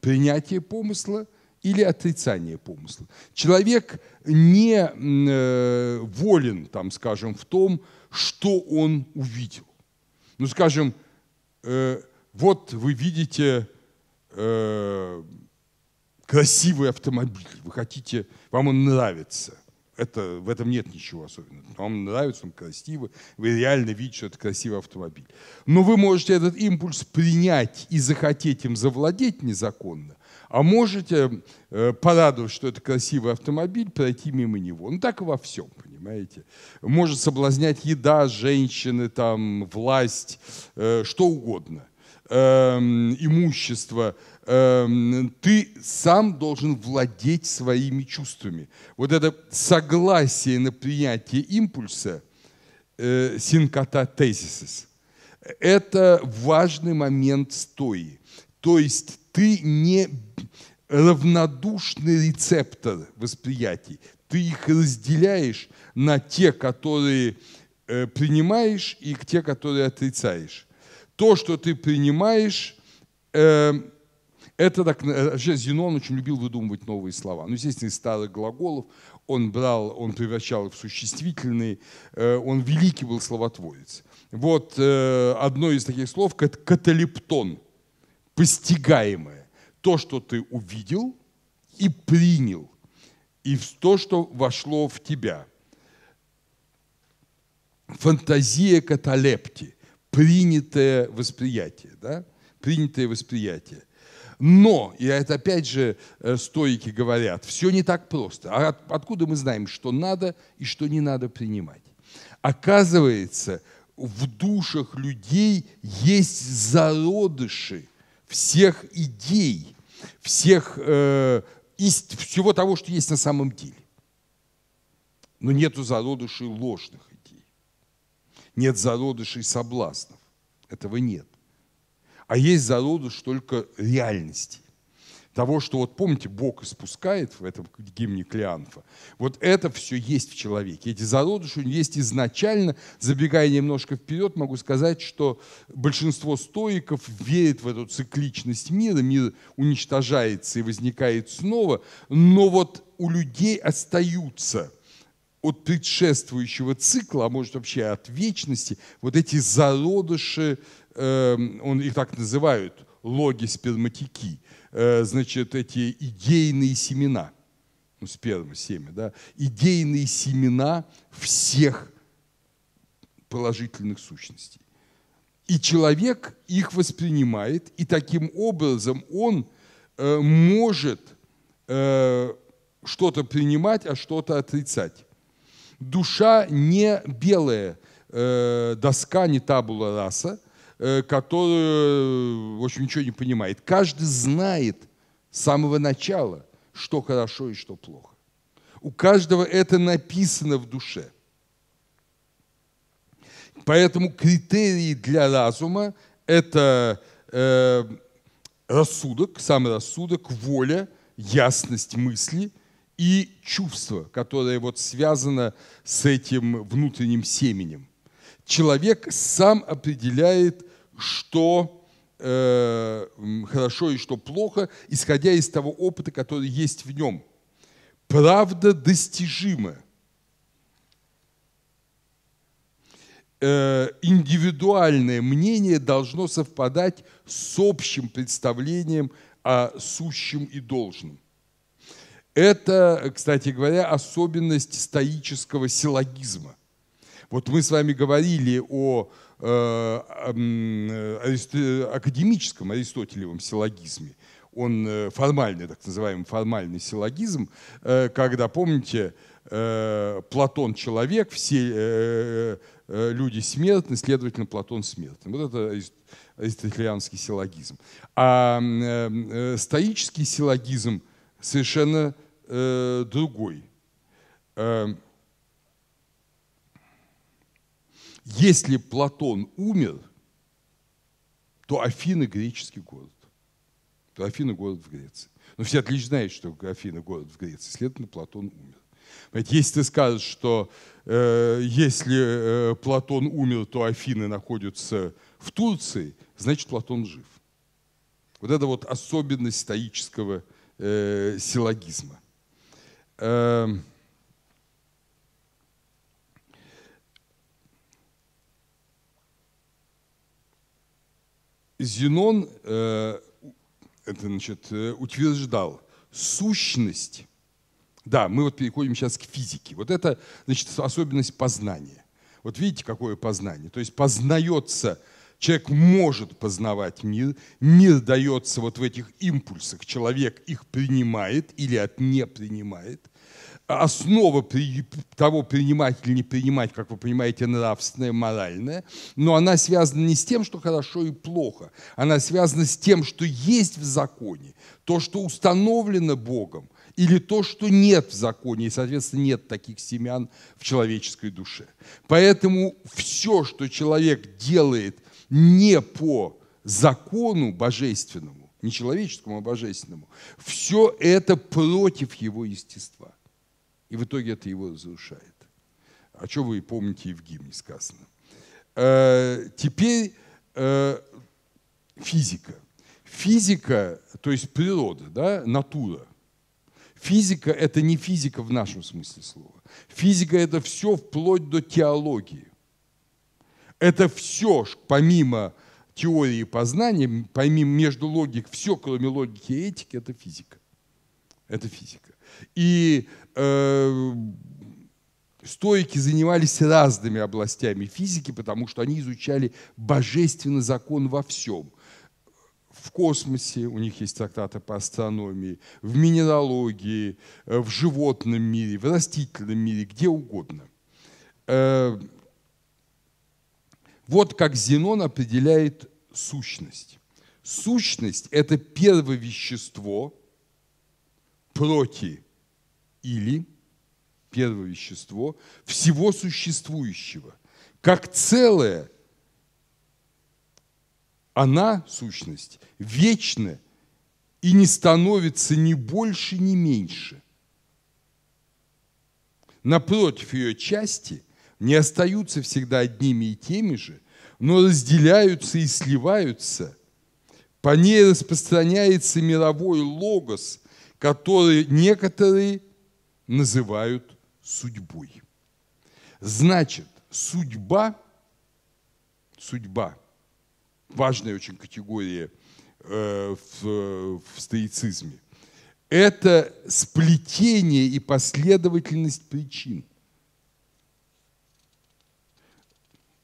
Принятие помысла или отрицание помысла. Человек не э, волен, там, скажем, в том, что он увидел. Ну, скажем, Э, вот вы видите э, красивый автомобиль, вы хотите, вам он нравится. Это, в этом нет ничего особенного. Вам нравится, он красивый, вы реально видите, что это красивый автомобиль. Но вы можете этот импульс принять и захотеть им завладеть незаконно, а можете, э, порадовав, что это красивый автомобиль, пройти мимо него. Ну так и во всем, понимаете. Может соблазнять еда, женщины, там, власть, э, что угодно, эм, имущество. Эм, ты сам должен владеть своими чувствами. Вот это согласие на принятие импульса э, синката тезисис. Это важный момент стои. То есть ты не равнодушный рецептор восприятий. Ты их разделяешь на те, которые э, принимаешь, и те, которые отрицаешь. То, что ты принимаешь, э, это так, э, вообще Зенон очень любил выдумывать новые слова. Ну, естественно, из старых глаголов он брал, он превращал их в существительные, он великий был словотворец. Вот одно из таких слов – каталептон – постигаемое. То, что ты увидел и принял, и то, что вошло в тебя. Фантазия каталепти, принятое восприятие, да? принятое восприятие. Но, и это опять же э, стойки говорят, все не так просто. А от, откуда мы знаем, что надо и что не надо принимать? Оказывается, в душах людей есть зародыши всех идей, всех, э, ист, всего того, что есть на самом деле. Но нету зародышей ложных идей. Нет зародышей соблазнов. Этого нет. А есть зародыш только реальности того, что вот помните, Бог испускает в этом гимне Клеанфа, вот это все есть в человеке. Эти зародыши есть изначально. Забегая немножко вперед, могу сказать, что большинство стоиков верит в эту цикличность мира. Мир уничтожается и возникает снова. Но вот у людей остаются от предшествующего цикла, а может вообще от вечности, вот эти зародыши, э, он их так называют, логи сперматики Э, значит, эти идейные семена, ну, с первым семя, да, идейные семена всех положительных сущностей. И человек их воспринимает, и таким образом он э, может э, что-то принимать, а что-то отрицать. Душа не белая э, доска, не табула раса – Э, который, э, в общем, ничего не понимает. Каждый знает с самого начала, что хорошо и что плохо. У каждого это написано в душе. Поэтому критерии для разума – это э, рассудок, сам рассудок, воля, ясность мысли и чувство, которое вот связано с этим внутренним семенем. Человек сам определяет что э, хорошо и что плохо, исходя из того опыта, который есть в нем. Правда достижима. Э, индивидуальное мнение должно совпадать с общим представлением о сущем и должном. Это, кстати говоря, особенность стоического силогизма. Вот мы с вами говорили о Э, э, э, академическом аристотелевом силлогизме. Он формальный, так называемый формальный силлогизм, когда, помните, Платон человек, все люди смертны, следовательно, Платон смертный. Вот это аристотелианский силлогизм. А стоический силлогизм совершенно другой. Если Платон умер, то Афины – греческий город. То Афины – город в Греции. Но ну, все отлично знают, что Афины – город в Греции. Следовательно, Платон умер. если ты скажешь, что э, если э, Платон умер, то Афины находятся в Турции, значит, Платон жив. Вот это вот особенность стоического э, силлогизма. Э, Зенон э, это, значит, э, утверждал сущность. Да, мы вот переходим сейчас к физике. Вот это, значит, особенность познания. Вот видите, какое познание. То есть познается, человек может познавать мир, мир дается вот в этих импульсах, человек их принимает или от не принимает – основа при, того, принимать или не принимать, как вы понимаете, нравственное, моральное, но она связана не с тем, что хорошо и плохо, она связана с тем, что есть в законе, то, что установлено Богом, или то, что нет в законе, и, соответственно, нет таких семян в человеческой душе. Поэтому все, что человек делает не по закону божественному, не человеческому, а божественному, все это против его естества. И в итоге это его разрушает. А что вы помните и в гимне сказано? Э, теперь э, физика. Физика, то есть природа, да, натура. Физика – это не физика в нашем смысле слова. Физика – это все вплоть до теологии. Это все, помимо теории познания, помимо между логик, все, кроме логики и этики, это физика. Это физика. И э, стойки занимались разными областями физики, потому что они изучали божественный закон во всем. В космосе, у них есть трактаты по астрономии, в минералогии, э, в животном мире, в растительном мире, где угодно. Э, вот как Зенон определяет сущность. Сущность – это первое вещество, плоти или первое вещество всего существующего. Как целое, она, сущность, вечна и не становится ни больше, ни меньше. Напротив ее части не остаются всегда одними и теми же, но разделяются и сливаются. По ней распространяется мировой логос, которые некоторые называют судьбой. Значит, судьба, судьба, важная очень категория э, в, в стоицизме, это сплетение и последовательность причин.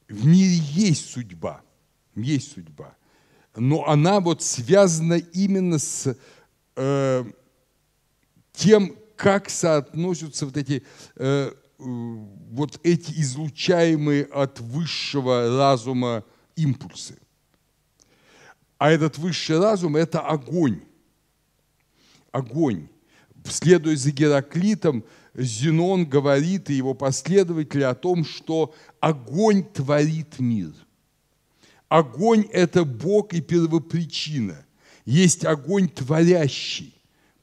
В мире есть судьба, есть судьба, но она вот связана именно с э, тем, как соотносятся вот эти, э, э, вот эти излучаемые от высшего разума импульсы. А этот высший разум – это огонь. Огонь. Следуя за Гераклитом, Зенон говорит и его последователи о том, что огонь творит мир. Огонь – это Бог и первопричина. Есть огонь творящий.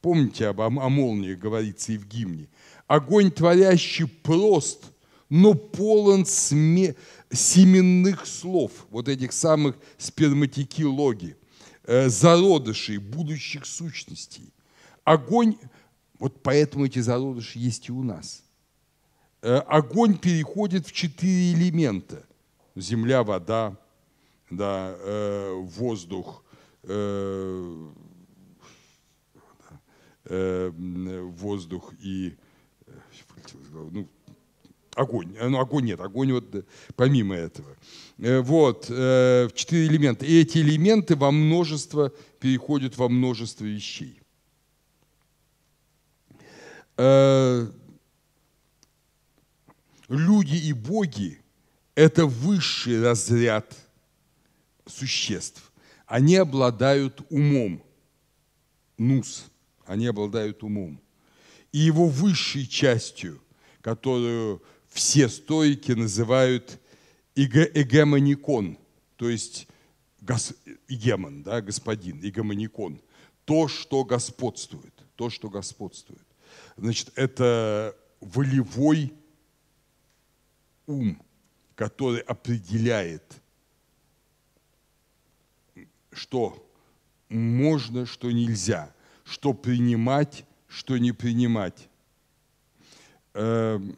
Помните, об, о, о молнии говорится и в гимне. Огонь, творящий прост, но полон сме, семенных слов, вот этих самых сперматики-логи, э, зародышей, будущих сущностей. Огонь, вот поэтому эти зародыши есть и у нас. Э, огонь переходит в четыре элемента. Земля, вода, да, э, воздух, э, Э, воздух и э, ну, огонь. А, ну, огонь нет, огонь вот помимо этого. Э, вот, четыре элемента. И эти элементы во множество переходят во множество вещей. Люди и боги – это высший разряд существ. Они обладают умом, нус – они обладают умом. И его высшей частью, которую все стойки называют эгемоникон, то есть гос, эгемон, да, господин, эгемоникон, то, что господствует, то, что господствует. Значит, это волевой ум, который определяет, что можно, что нельзя, что принимать, что не принимать. Эм,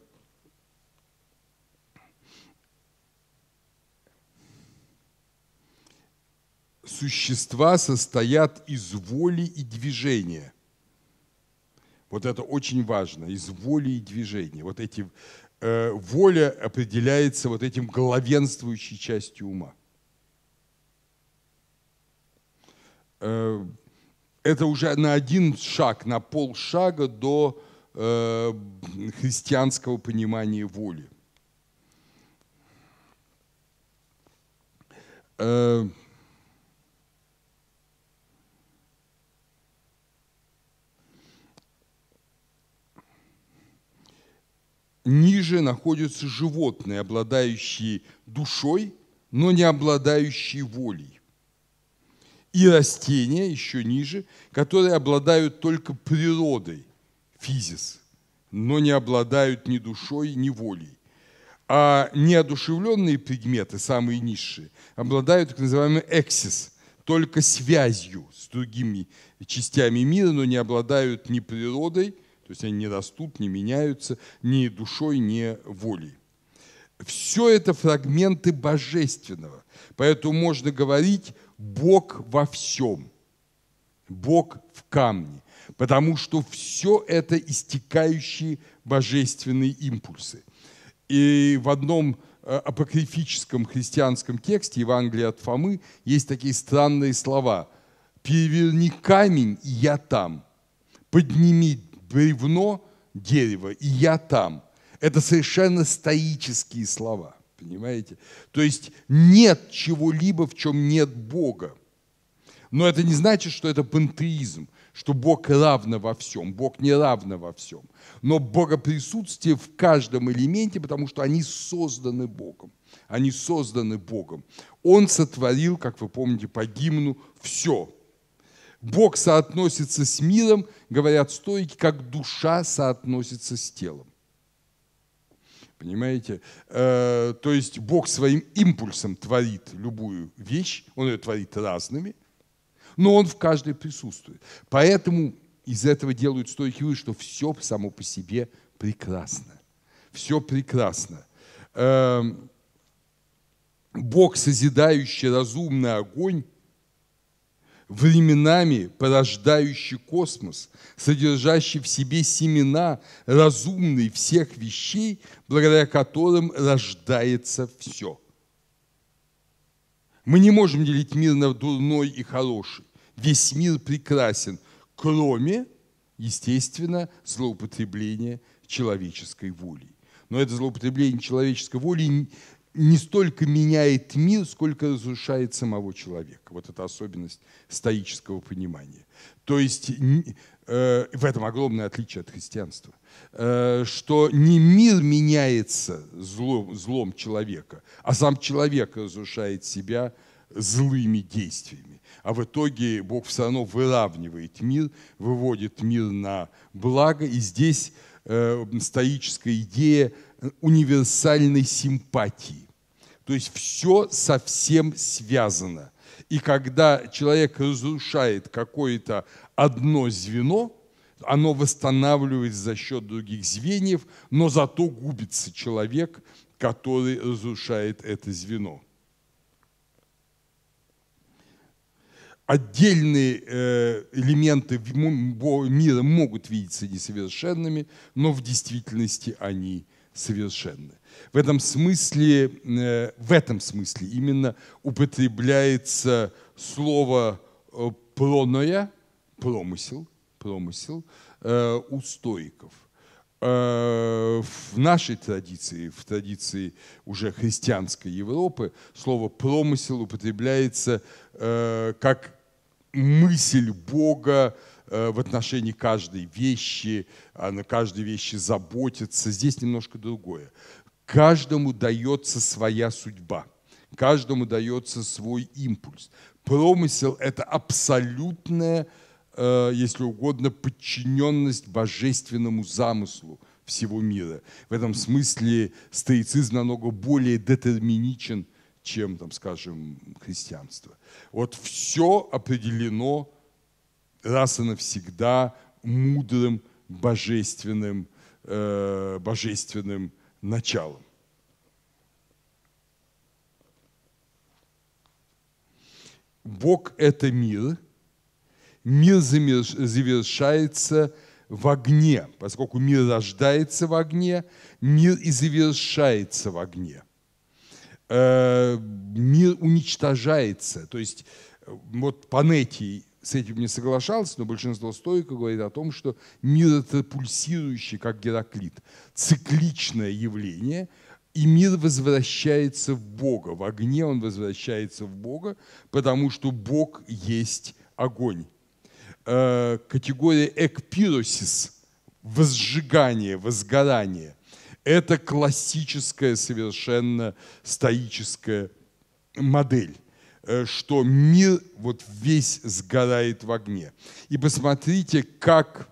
существа состоят из воли и движения. Вот это очень важно, из воли и движения. Вот эти, э, воля определяется вот этим главенствующей частью ума. Э, это уже на один шаг, на полшага до э, христианского понимания воли. Э, ниже находятся животные, обладающие душой, но не обладающие волей и растения еще ниже, которые обладают только природой, физис, но не обладают ни душой, ни волей. А неодушевленные предметы, самые низшие, обладают так называемым эксис, только связью с другими частями мира, но не обладают ни природой, то есть они не растут, не меняются, ни душой, ни волей. Все это фрагменты божественного, поэтому можно говорить Бог во всем, Бог в камне, потому что все это истекающие божественные импульсы. И в одном э, апокрифическом христианском тексте Евангелия от Фомы есть такие странные слова. «Переверни камень, и я там. Подними бревно дерево и я там». Это совершенно стоические слова. Понимаете? То есть нет чего-либо, в чем нет Бога. Но это не значит, что это пантеизм, что Бог равно во всем, Бог не равно во всем. Но Богоприсутствие в каждом элементе, потому что они созданы Богом. Они созданы Богом. Он сотворил, как вы помните по гимну, все. Бог соотносится с миром, говорят стойки, как душа соотносится с телом понимаете? Э, то есть Бог своим импульсом творит любую вещь, Он ее творит разными, но Он в каждой присутствует. Поэтому из этого делают стойки вывод, что все само по себе прекрасно. Все прекрасно. Эм, Бог, созидающий разумный огонь, временами порождающий космос, содержащий в себе семена разумной всех вещей, благодаря которым рождается все. Мы не можем делить мир на дурной и хороший. Весь мир прекрасен, кроме, естественно, злоупотребления человеческой воли. Но это злоупотребление человеческой воли не столько меняет мир, сколько разрушает самого человека. Вот это особенность стоического понимания. То есть э, в этом огромное отличие от христианства, э, что не мир меняется злом, злом человека, а сам человек разрушает себя злыми действиями. А в итоге Бог все равно выравнивает мир, выводит мир на благо. И здесь э, стоическая идея универсальной симпатии то есть все совсем связано. И когда человек разрушает какое-то одно звено, оно восстанавливается за счет других звеньев, но зато губится человек, который разрушает это звено. Отдельные э, элементы мира могут видеться несовершенными, но в действительности они совершенны. В этом смысле, э, в этом смысле именно употребляется слово э, «проноя», «промысел», «промысел» э, у стоиков в нашей традиции, в традиции уже христианской Европы, слово «промысел» употребляется как мысль Бога в отношении каждой вещи, а на каждой вещи заботится. Здесь немножко другое. Каждому дается своя судьба, каждому дается свой импульс. Промысел – это абсолютная, э, если угодно, подчиненность божественному замыслу всего мира. В этом смысле стоицизм намного более детерминичен, чем, там, скажем, христианство. Вот все определено раз и навсегда мудрым божественным, э, божественным началом. Бог – это мир. Мир завершается в огне. Поскольку мир рождается в огне, мир и завершается в огне. Э, мир уничтожается. То есть э, вот Панетий с этим не соглашался, но большинство стоиков говорит о том, что мир это пульсирующий, как Гераклит, цикличное явление, и мир возвращается в Бога. В огне он возвращается в Бога, потому что Бог есть огонь. Э, категория экпиросис – возжигание, возгорание – это классическая совершенно стоическая модель Э, что мир вот весь сгорает в огне. И посмотрите, как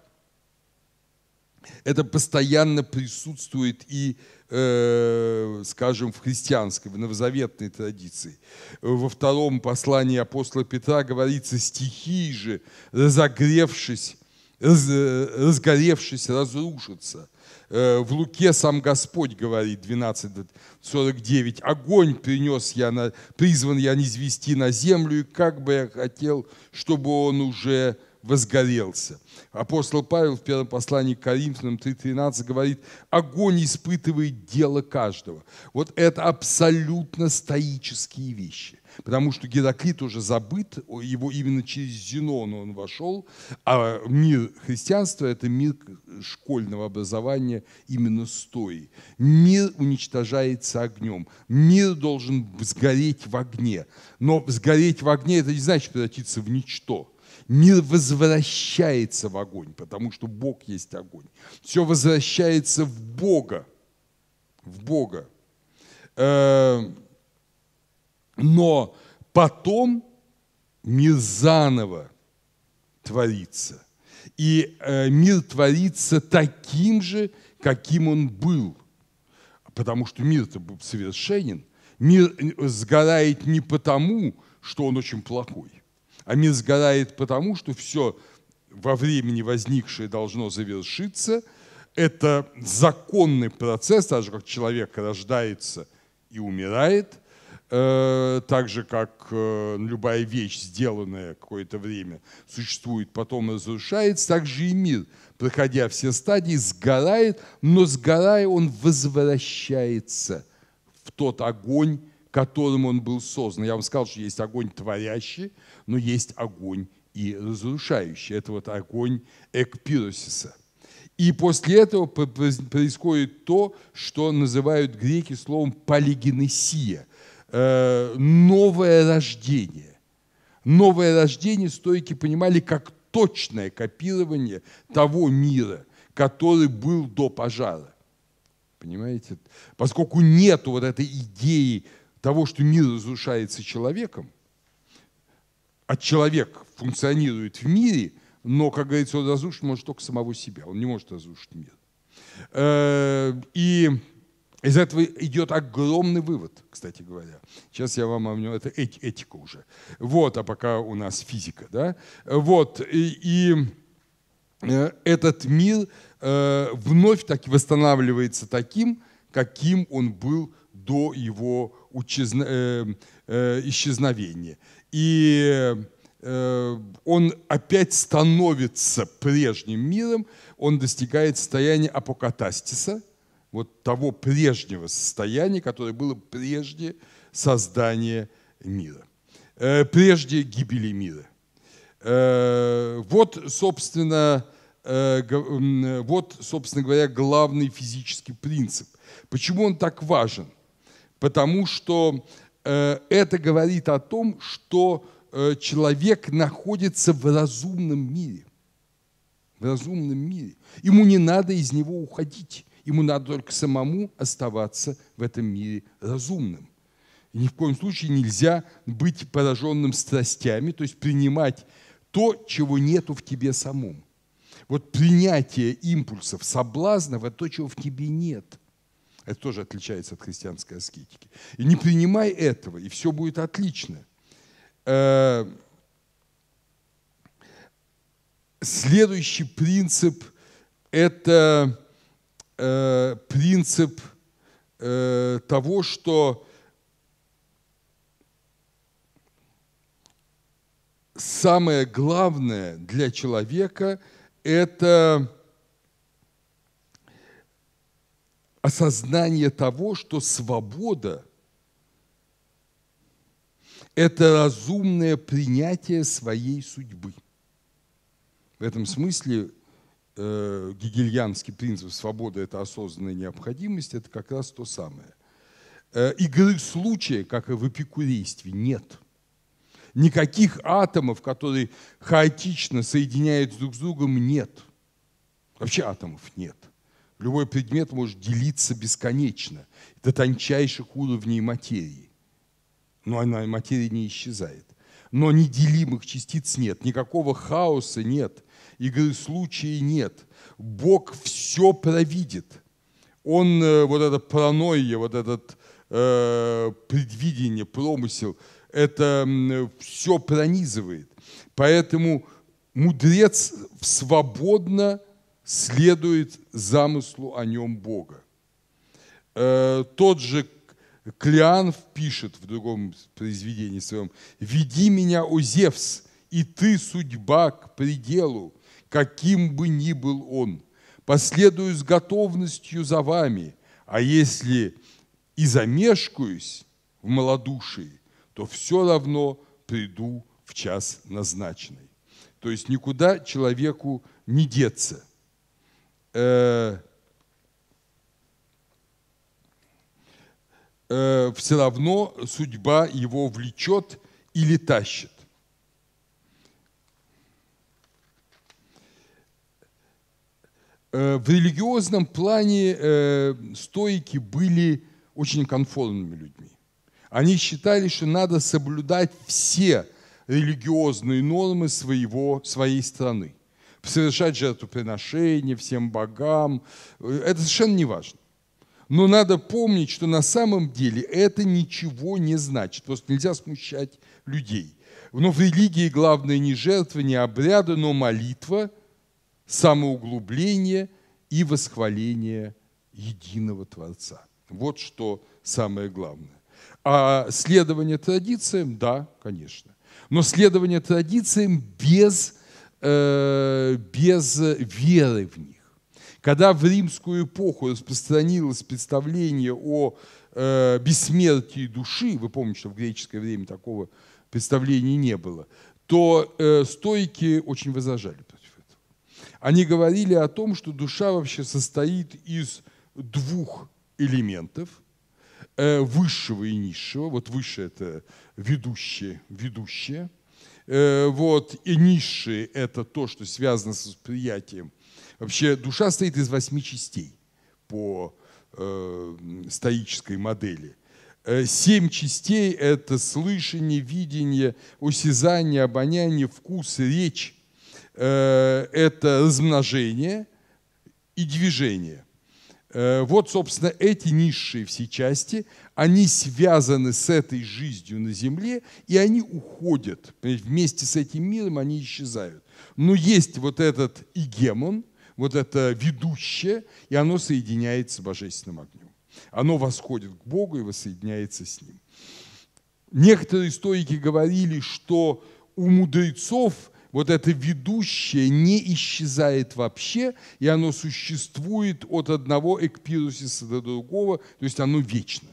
это постоянно присутствует и, э, скажем, в христианской, в новозаветной традиции. Во втором послании апостола Петра говорится, стихии же, разогревшись, Э, разгоревшись, разрушится. Э, в Луке сам Господь говорит, 12.49, «Огонь принес я, на, призван я низвести на землю, и как бы я хотел, чтобы он уже возгорелся. Апостол Павел в первом послании к Коринфянам 3.13 говорит, огонь испытывает дело каждого. Вот это абсолютно стоические вещи потому что Гераклит уже забыт, его именно через Зенон он вошел, а мир христианства – это мир школьного образования именно стой, Мир уничтожается огнем, мир должен сгореть в огне, но сгореть в огне – это не значит превратиться в ничто – мир возвращается в огонь, потому что Бог есть огонь. Все возвращается в Бога, в Бога. Э -э но потом мир заново творится. И э, мир творится таким же, каким он был. Потому что мир-то совершенен. Мир э, сгорает не потому, что он очень плохой, а мир сгорает потому, что все во времени возникшее должно завершиться. Это законный процесс, так же как человек рождается и умирает, Э, так же как э, любая вещь, сделанная какое-то время, существует, потом разрушается, так же и мир, проходя все стадии, сгорает, но сгорая он возвращается в тот огонь, которым он был создан. Я вам сказал, что есть огонь творящий, но есть огонь и разрушающий. Это вот огонь экпиросиса. И после этого происходит то, что называют греки словом полигенесия – Э, новое рождение. Новое рождение стойки понимали как точное копирование того мира, который был до пожара. Понимаете? Поскольку нет вот этой идеи того, что мир разрушается человеком, а человек функционирует в мире, но, как говорится, он разрушить может только самого себя, он не может разрушить мир. Э, и из этого идет огромный вывод, кстати говоря. Сейчас я вам обню, это этика уже. Вот, а пока у нас физика, да? Вот, и, и э, этот мир э, вновь так восстанавливается таким, каким он был до его учизна, э, э, исчезновения. И э, он опять становится прежним миром, он достигает состояния апокатастиса – вот того прежнего состояния, которое было прежде создания мира, э, прежде гибели мира. Э, вот, собственно, э, вот, собственно говоря, главный физический принцип. Почему он так важен? Потому что это говорит о том, что человек находится в разумном мире. В разумном мире. Ему не надо из него уходить. Ему надо только самому оставаться в этом мире разумным. И ни в коем случае нельзя быть пораженным страстями, то есть принимать то, чего нету в тебе самом. Вот принятие импульсов, соблазнов – это то, чего в тебе нет. Это тоже отличается от христианской аскетики. И не принимай этого, и все будет отлично. Э, следующий принцип – это э, принцип э, того, что самое главное для человека – это осознание того, что свобода – это разумное принятие своей судьбы. В этом смысле э, гегельянский принцип свободы – это осознанная необходимость» – это как раз то самое. Э, игры случая, как и в эпикурействе, нет. Никаких атомов, которые хаотично соединяют друг с другом, нет. Вообще атомов нет. Любой предмет может делиться бесконечно, до тончайших уровней материи. Но она, материя не исчезает. Но неделимых частиц нет, никакого хаоса нет – и говорю, случая нет. Бог все провидит. Он, э, вот эта паранойя, вот этот э, предвидение, промысел, это все пронизывает. Поэтому мудрец свободно следует замыслу о нем Бога. Э, тот же Клеан пишет в другом произведении своем, «Веди меня, о Зевс, и ты, судьба, к пределу, каким бы ни был он. Последую с готовностью за вами, а если и замешкаюсь в малодушии, то все равно приду в час назначенный. То есть никуда человеку не деться. Э, э, все равно судьба его влечет или тащит. Э, в религиозном плане э, стойки были очень конформными людьми. Они считали, что надо соблюдать все религиозные нормы своего, своей страны. Совершать жертвоприношения всем богам. Э, это совершенно не важно. Но надо помнить, что на самом деле это ничего не значит. Просто нельзя смущать людей. Но в религии главное не жертвы, не обряды, но молитва – самоуглубление и восхваление единого Творца. Вот что самое главное. А следование традициям, да, конечно. Но следование традициям без, э, без веры в них. Когда в римскую эпоху распространилось представление о э, бессмертии души, вы помните, что в греческое время такого представления не было, то э, стойки очень возражали они говорили о том, что душа вообще состоит из двух элементов э, высшего и низшего. Вот высшее – это ведущее, ведущее. Э, вот, и низшее – это то, что связано с восприятием. Вообще душа состоит из восьми частей по э, стоической модели. Э, семь частей – это слышание, видение, осязание, обоняние, вкус, речь, Э, это размножение и движение. Э, вот, собственно, эти низшие все части, они связаны с этой жизнью на Земле, и они уходят. Вместе с этим миром они исчезают. Но есть вот этот игемон, вот это ведущее, и оно соединяется с божественным огнем. Оно восходит к Богу и воссоединяется с Ним. Некоторые историки говорили, что у мудрецов вот это ведущее не исчезает вообще, и оно существует от одного экпирусиса до другого, то есть оно вечно.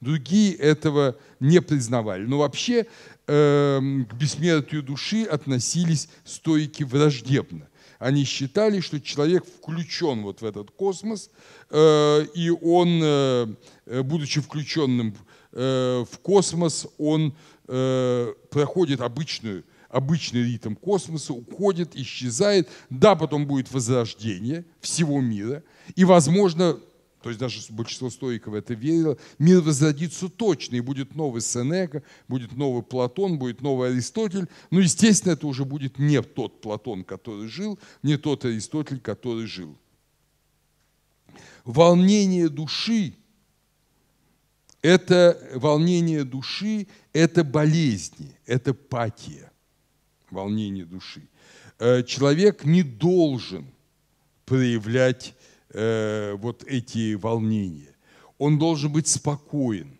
Другие этого не признавали. Но вообще э, к бессмертию души относились стойки враждебно. Они считали, что человек включен вот в этот космос, э, и он, э, э будучи включенным э, в космос, он э, проходит обычную обычный ритм космоса, уходит, исчезает. Да, потом будет возрождение всего мира. И, возможно, то есть даже большинство стоиков это верило, мир возродится точно, и будет новый Сенека, будет новый Платон, будет новый Аристотель. но естественно, это уже будет не тот Платон, который жил, не тот Аристотель, который жил. Волнение души – это волнение души, это болезни, это патия волнение души. Э, человек не должен проявлять э, вот эти волнения. Он должен быть спокоен.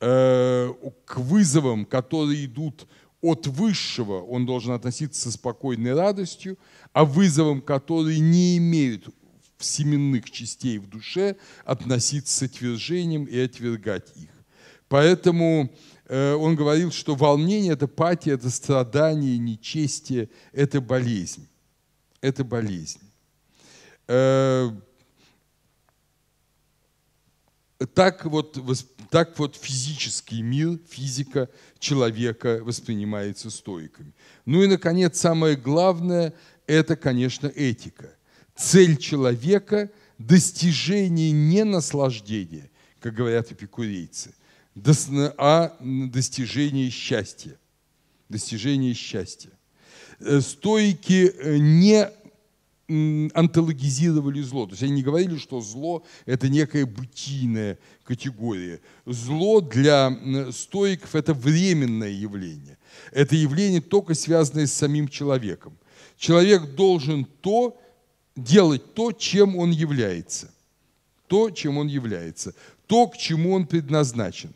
Э, к вызовам, которые идут от высшего, он должен относиться со спокойной радостью, а вызовам, которые не имеют семенных частей в душе, относиться с отвержением и отвергать их. Поэтому Э, он говорил, что волнение – это пати, это страдание, нечестие, это болезнь. Это болезнь. Э, так вот, так вот физический мир, физика человека воспринимается стойками. Ну и, наконец, самое главное – это, конечно, этика. Цель человека – достижение не наслаждения, как говорят эпикурейцы – о а достижении счастья. Достижение счастья. Э, стойки э, не антологизировали зло. То есть они не говорили, что зло – это некая бытийная категория. Зло для стоиков – это временное явление. Это явление только связанное с самим человеком. Человек должен то, делать то, чем он является. То, чем он является. То, к чему он предназначен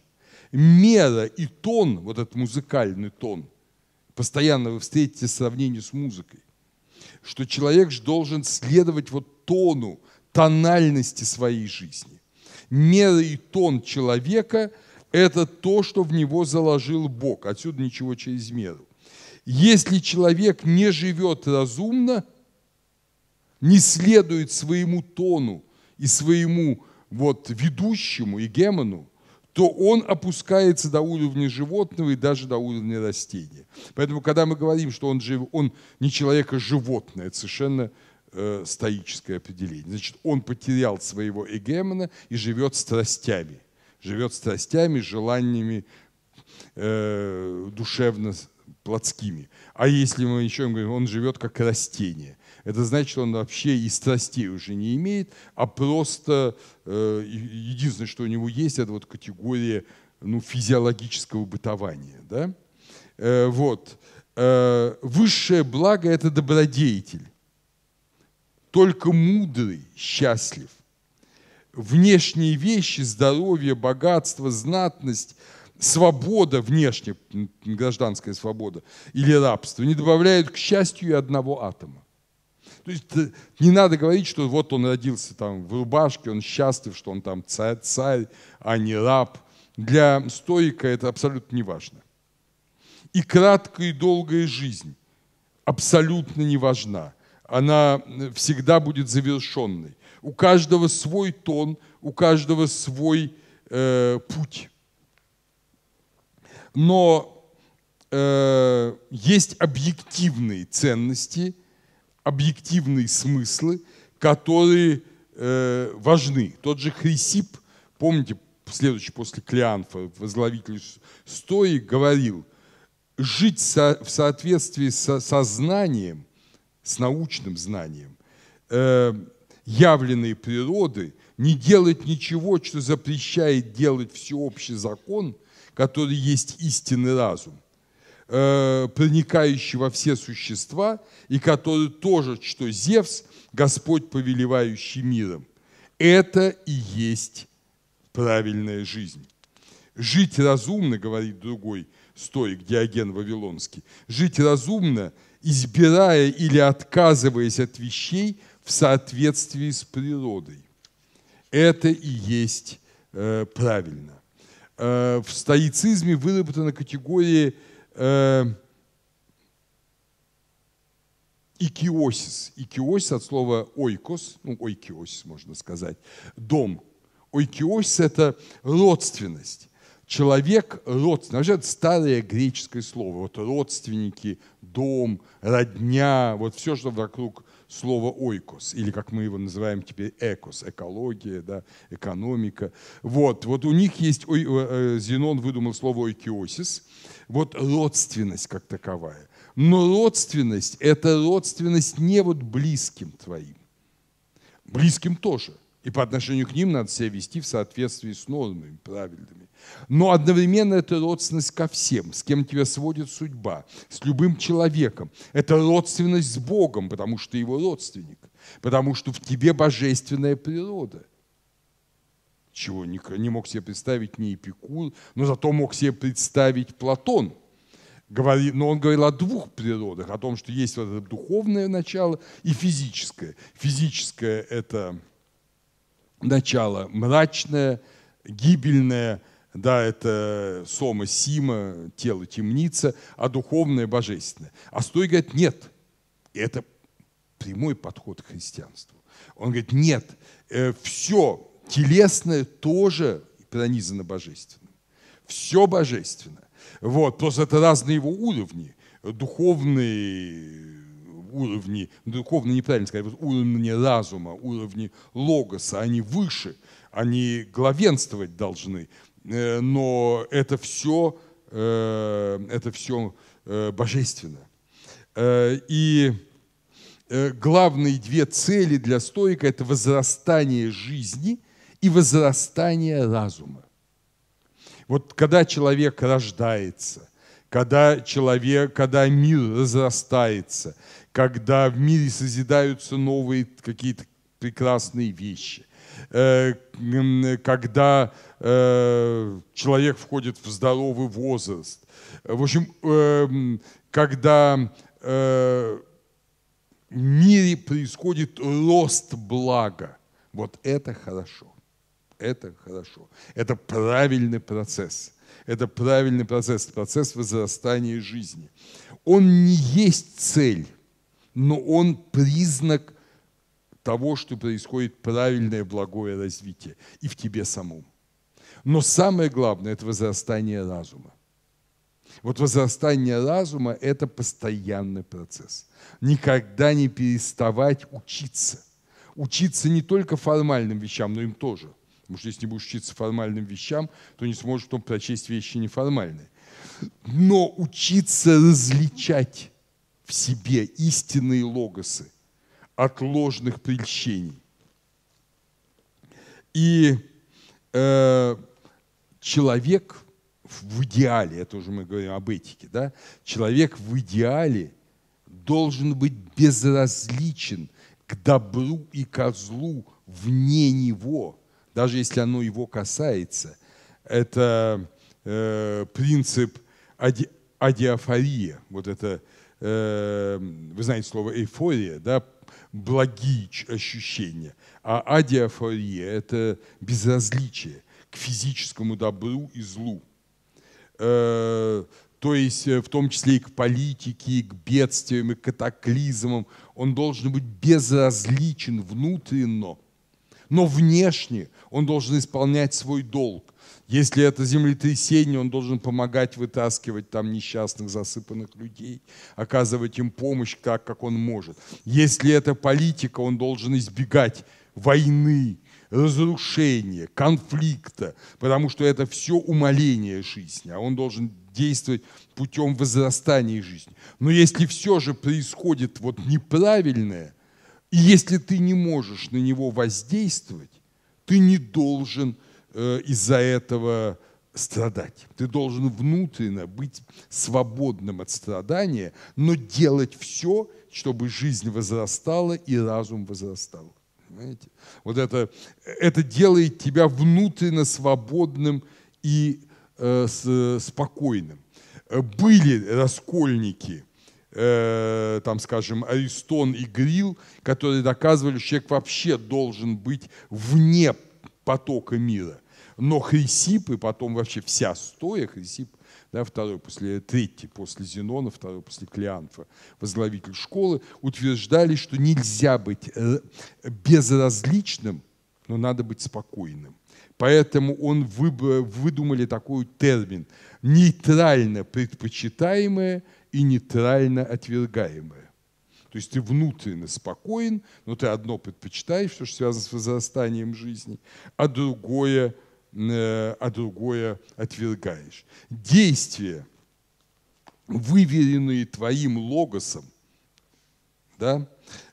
мера и тон, вот этот музыкальный тон, постоянно вы встретите сравнение с музыкой, что человек же должен следовать вот тону, тональности своей жизни. Мера и тон человека – это то, что в него заложил Бог. Отсюда ничего через меру. Если человек не живет разумно, не следует своему тону и своему вот ведущему и гемону, то он опускается до уровня животного и даже до уровня растения. Поэтому, когда мы говорим, что он, жив, он не человек, а животное, это совершенно э, стоическое определение. Значит, он потерял своего эгемона и живет страстями. Живет страстями, желаниями э, душевно плотскими. А если мы еще говорим, он живет как растение это значит, что он вообще и страстей уже не имеет, а просто э, единственное, что у него есть, это вот категория ну, физиологического бытования. Да? Э, вот. Э, высшее благо – это добродетель. Только мудрый счастлив. Внешние вещи, здоровье, богатство, знатность – свобода внешняя, гражданская свобода или рабство не добавляют к счастью и одного атома. То есть э, не надо говорить, что вот он родился там в рубашке, он счастлив, что он там царь, царь, а не раб. Для стойка это абсолютно не важно. И краткая и долгая жизнь абсолютно не важна. Она э, всегда будет завершенной. У каждого свой тон, у каждого свой э, путь. Но э, есть объективные ценности – объективные смыслы, которые э, важны. Тот же Хрисип, помните, следующий после Клеанфа, возглавитель стои, говорил, жить со, в соответствии со сознанием, с научным знанием, э, явленной природы, не делать ничего, что запрещает делать всеобщий закон, который есть истинный разум э, проникающий во все существа, и который тоже, что Зевс, Господь, повелевающий миром. Это и есть правильная жизнь. Жить разумно, говорит другой стоик Диоген Вавилонский, жить разумно, избирая или отказываясь от вещей в соответствии с природой. Это и есть э, правильно. Э, в стоицизме выработана категория э, икиосис. Икиосис от слова ойкос, ну, ойкиосис можно сказать, дом. Ойкиосис – это родственность. Человек родственник, вообще это старое греческое слово, вот родственники, дом, родня, вот все, что вокруг слова ойкос, или как мы его называем теперь экос, экология, да, экономика. Вот, вот у них есть, ой, э, э, Зенон выдумал слово ойкиосис, вот родственность как таковая. Но родственность – это родственность не вот близким твоим, близким тоже – и по отношению к ним надо себя вести в соответствии с нормами правильными. Но одновременно это родственность ко всем, с кем тебя сводит судьба, с любым человеком. Это родственность с Богом, потому что ты его родственник, потому что в тебе божественная природа – чего не, мог себе представить ни Эпикур, но зато мог себе представить Платон. Говори, но он говорил о двух природах, о том, что есть вот это духовное начало и физическое. Физическое – это начало, мрачное, гибельное, да, это сома, сима, тело, темница, а духовное, божественное. А Стой говорит, нет, это прямой подход к христианству. Он говорит, нет, э, все телесное тоже пронизано божественным. Все божественно. Вот, просто это разные его уровни. духовные уровни, духовно неправильно сказать, уровни разума, уровни логоса, они выше, они главенствовать должны. Э, но это все, э, это все э, божественно. И главные две цели для стоика – это возрастание жизни и возрастание разума. Вот когда человек рождается, когда человек, когда мир разрастается, когда в мире созидаются новые какие-то прекрасные вещи, э, когда э, человек входит в здоровый возраст. В общем, э, когда в мире происходит рост блага. Вот это хорошо. Это хорошо. Это правильный процесс. Это правильный процесс, процесс возрастания жизни. Он не есть цель но он признак того, что происходит правильное благое развитие и в тебе самом. Но самое главное – это возрастание разума. Вот возрастание разума – это постоянный процесс. Никогда не переставать учиться. Учиться не только формальным вещам, но им тоже. Потому что если не будешь учиться формальным вещам, то не сможешь потом прочесть вещи неформальные. Но учиться различать в себе истинные логосы от ложных прельщений. И э, человек в идеале, это уже мы говорим об этике, да, человек в идеале должен быть безразличен к добру и козлу вне него, даже если оно его касается. Это э, принцип ади, адиафория, вот это э, Э, вы знаете слово эйфория, да, благие ощущения, а адиафория – это безразличие к физическому добру и злу. Э, то есть э, в том числе и к политике, и к бедствиям, и к катаклизмам. Он должен быть безразличен внутренно, но внешне он должен исполнять свой долг. Если это землетрясение, он должен помогать вытаскивать там несчастных, засыпанных людей, оказывать им помощь так, как он может. Если это политика, он должен избегать войны, разрушения, конфликта, потому что это все умоление жизни, а он должен действовать путем возрастания жизни. Но если все же происходит вот неправильное, и если ты не можешь на него воздействовать, ты не должен Э, из-за этого страдать. Ты должен внутренно быть свободным от страдания, но делать все, чтобы жизнь возрастала и разум возрастал. Понимаете? Вот это, это делает тебя внутренно свободным и э, с, спокойным. Были раскольники, э, там, скажем, Аристон и Грил, которые доказывали, что человек вообще должен быть вне потока мира. Но Хрисип и потом вообще вся стоя, Хрисип, да, второй после, третий после Зенона, второй после Клеанфа, возглавитель школы, утверждали, что нельзя быть э, безразличным, но надо быть спокойным. Поэтому он выбор, выдумали такой термин «нейтрально предпочитаемое и нейтрально отвергаемое». То есть ты внутренне спокоен, но ты одно предпочитаешь, что связано с возрастанием жизни, а другое – Э, а другое отвергаешь. Действия, выверенные твоим логосом, да,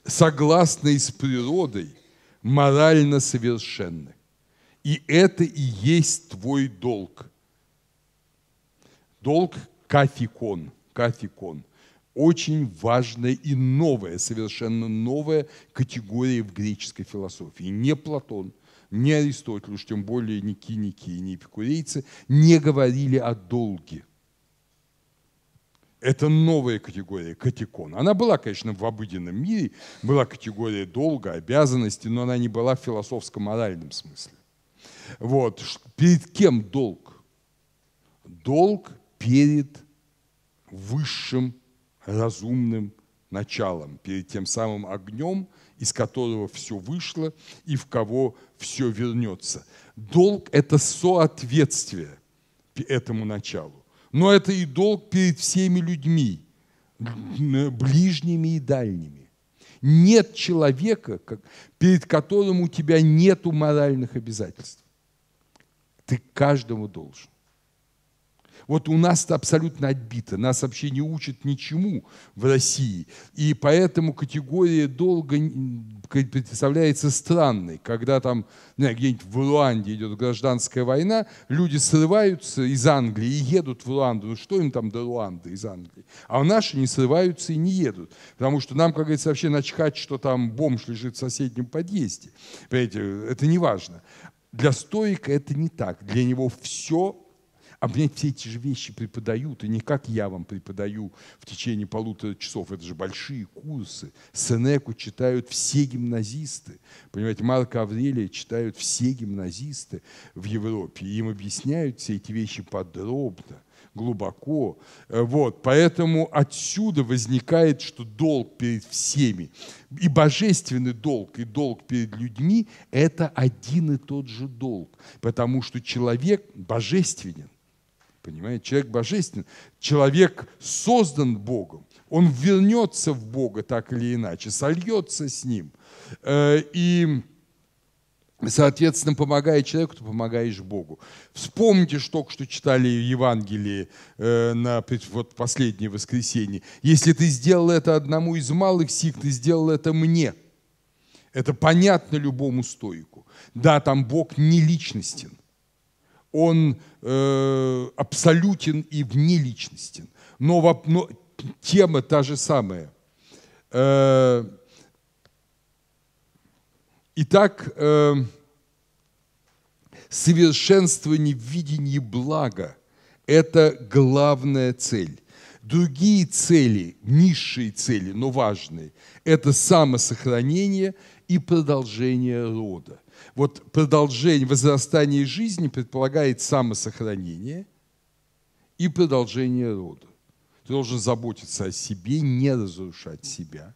согласные с природой, морально совершенны. И это и есть твой долг. Долг кафикон, кафикон. Очень важная и новая, совершенно новая категория в греческой философии. Не Платон – ни Аристотель, уж тем более ни киники, и ни эпикурейцы не говорили о долге. Это новая категория катикон. Она была, конечно, в обыденном мире, была категория долга, обязанности, но она не была в философско-моральном смысле. Вот. Перед кем долг? Долг перед высшим разумным началом, перед тем самым огнем, из которого все вышло и в кого все вернется. Долг – это соответствие этому началу. Но это и долг перед всеми людьми, ближними и дальними. Нет человека, перед которым у тебя нет моральных обязательств. Ты каждому должен. Вот у нас это абсолютно отбито. Нас вообще не учат ничему в России. И поэтому категория долга представляется странной. Когда там знаю, где-нибудь в Руанде идет гражданская война, люди срываются из Англии и едут в Руанду. Ну что им там до Руанды из Англии? А наши не срываются и не едут. Потому что нам, как говорится, вообще начхать, что там бомж лежит в соседнем подъезде. Понимаете, это не важно. Для стоика это не так. Для него все а мне все эти же вещи преподают, и не как я вам преподаю в течение полутора часов. Это же большие курсы. Сенеку читают все гимназисты. Понимаете, Марка Аврелия читают все гимназисты в Европе. И им объясняют все эти вещи подробно глубоко. Э, вот. Поэтому отсюда возникает, что долг перед всеми, и божественный долг, и долг перед людьми – это один и тот же долг, потому что человек божественен. Понимаете, человек божественен, человек создан Богом, он вернется в Бога так или иначе, сольется с Ним. Э, и, соответственно, помогая человеку, ты помогаешь Богу. Вспомните, что только что читали Евангелие э, на вот, последнее воскресенье. Если ты сделал это одному из малых сих, ты сделал это мне. Это понятно любому стойку. Да, там Бог не личностен он э, абсолютен и внеличностен. Но, но тема та же самая. Э, итак, э, совершенствование в видении блага – это главная цель. Другие цели, низшие цели, но важные – это самосохранение и продолжение рода вот продолжение, возрастание жизни предполагает самосохранение и продолжение рода. Ты должен заботиться о себе, не разрушать себя.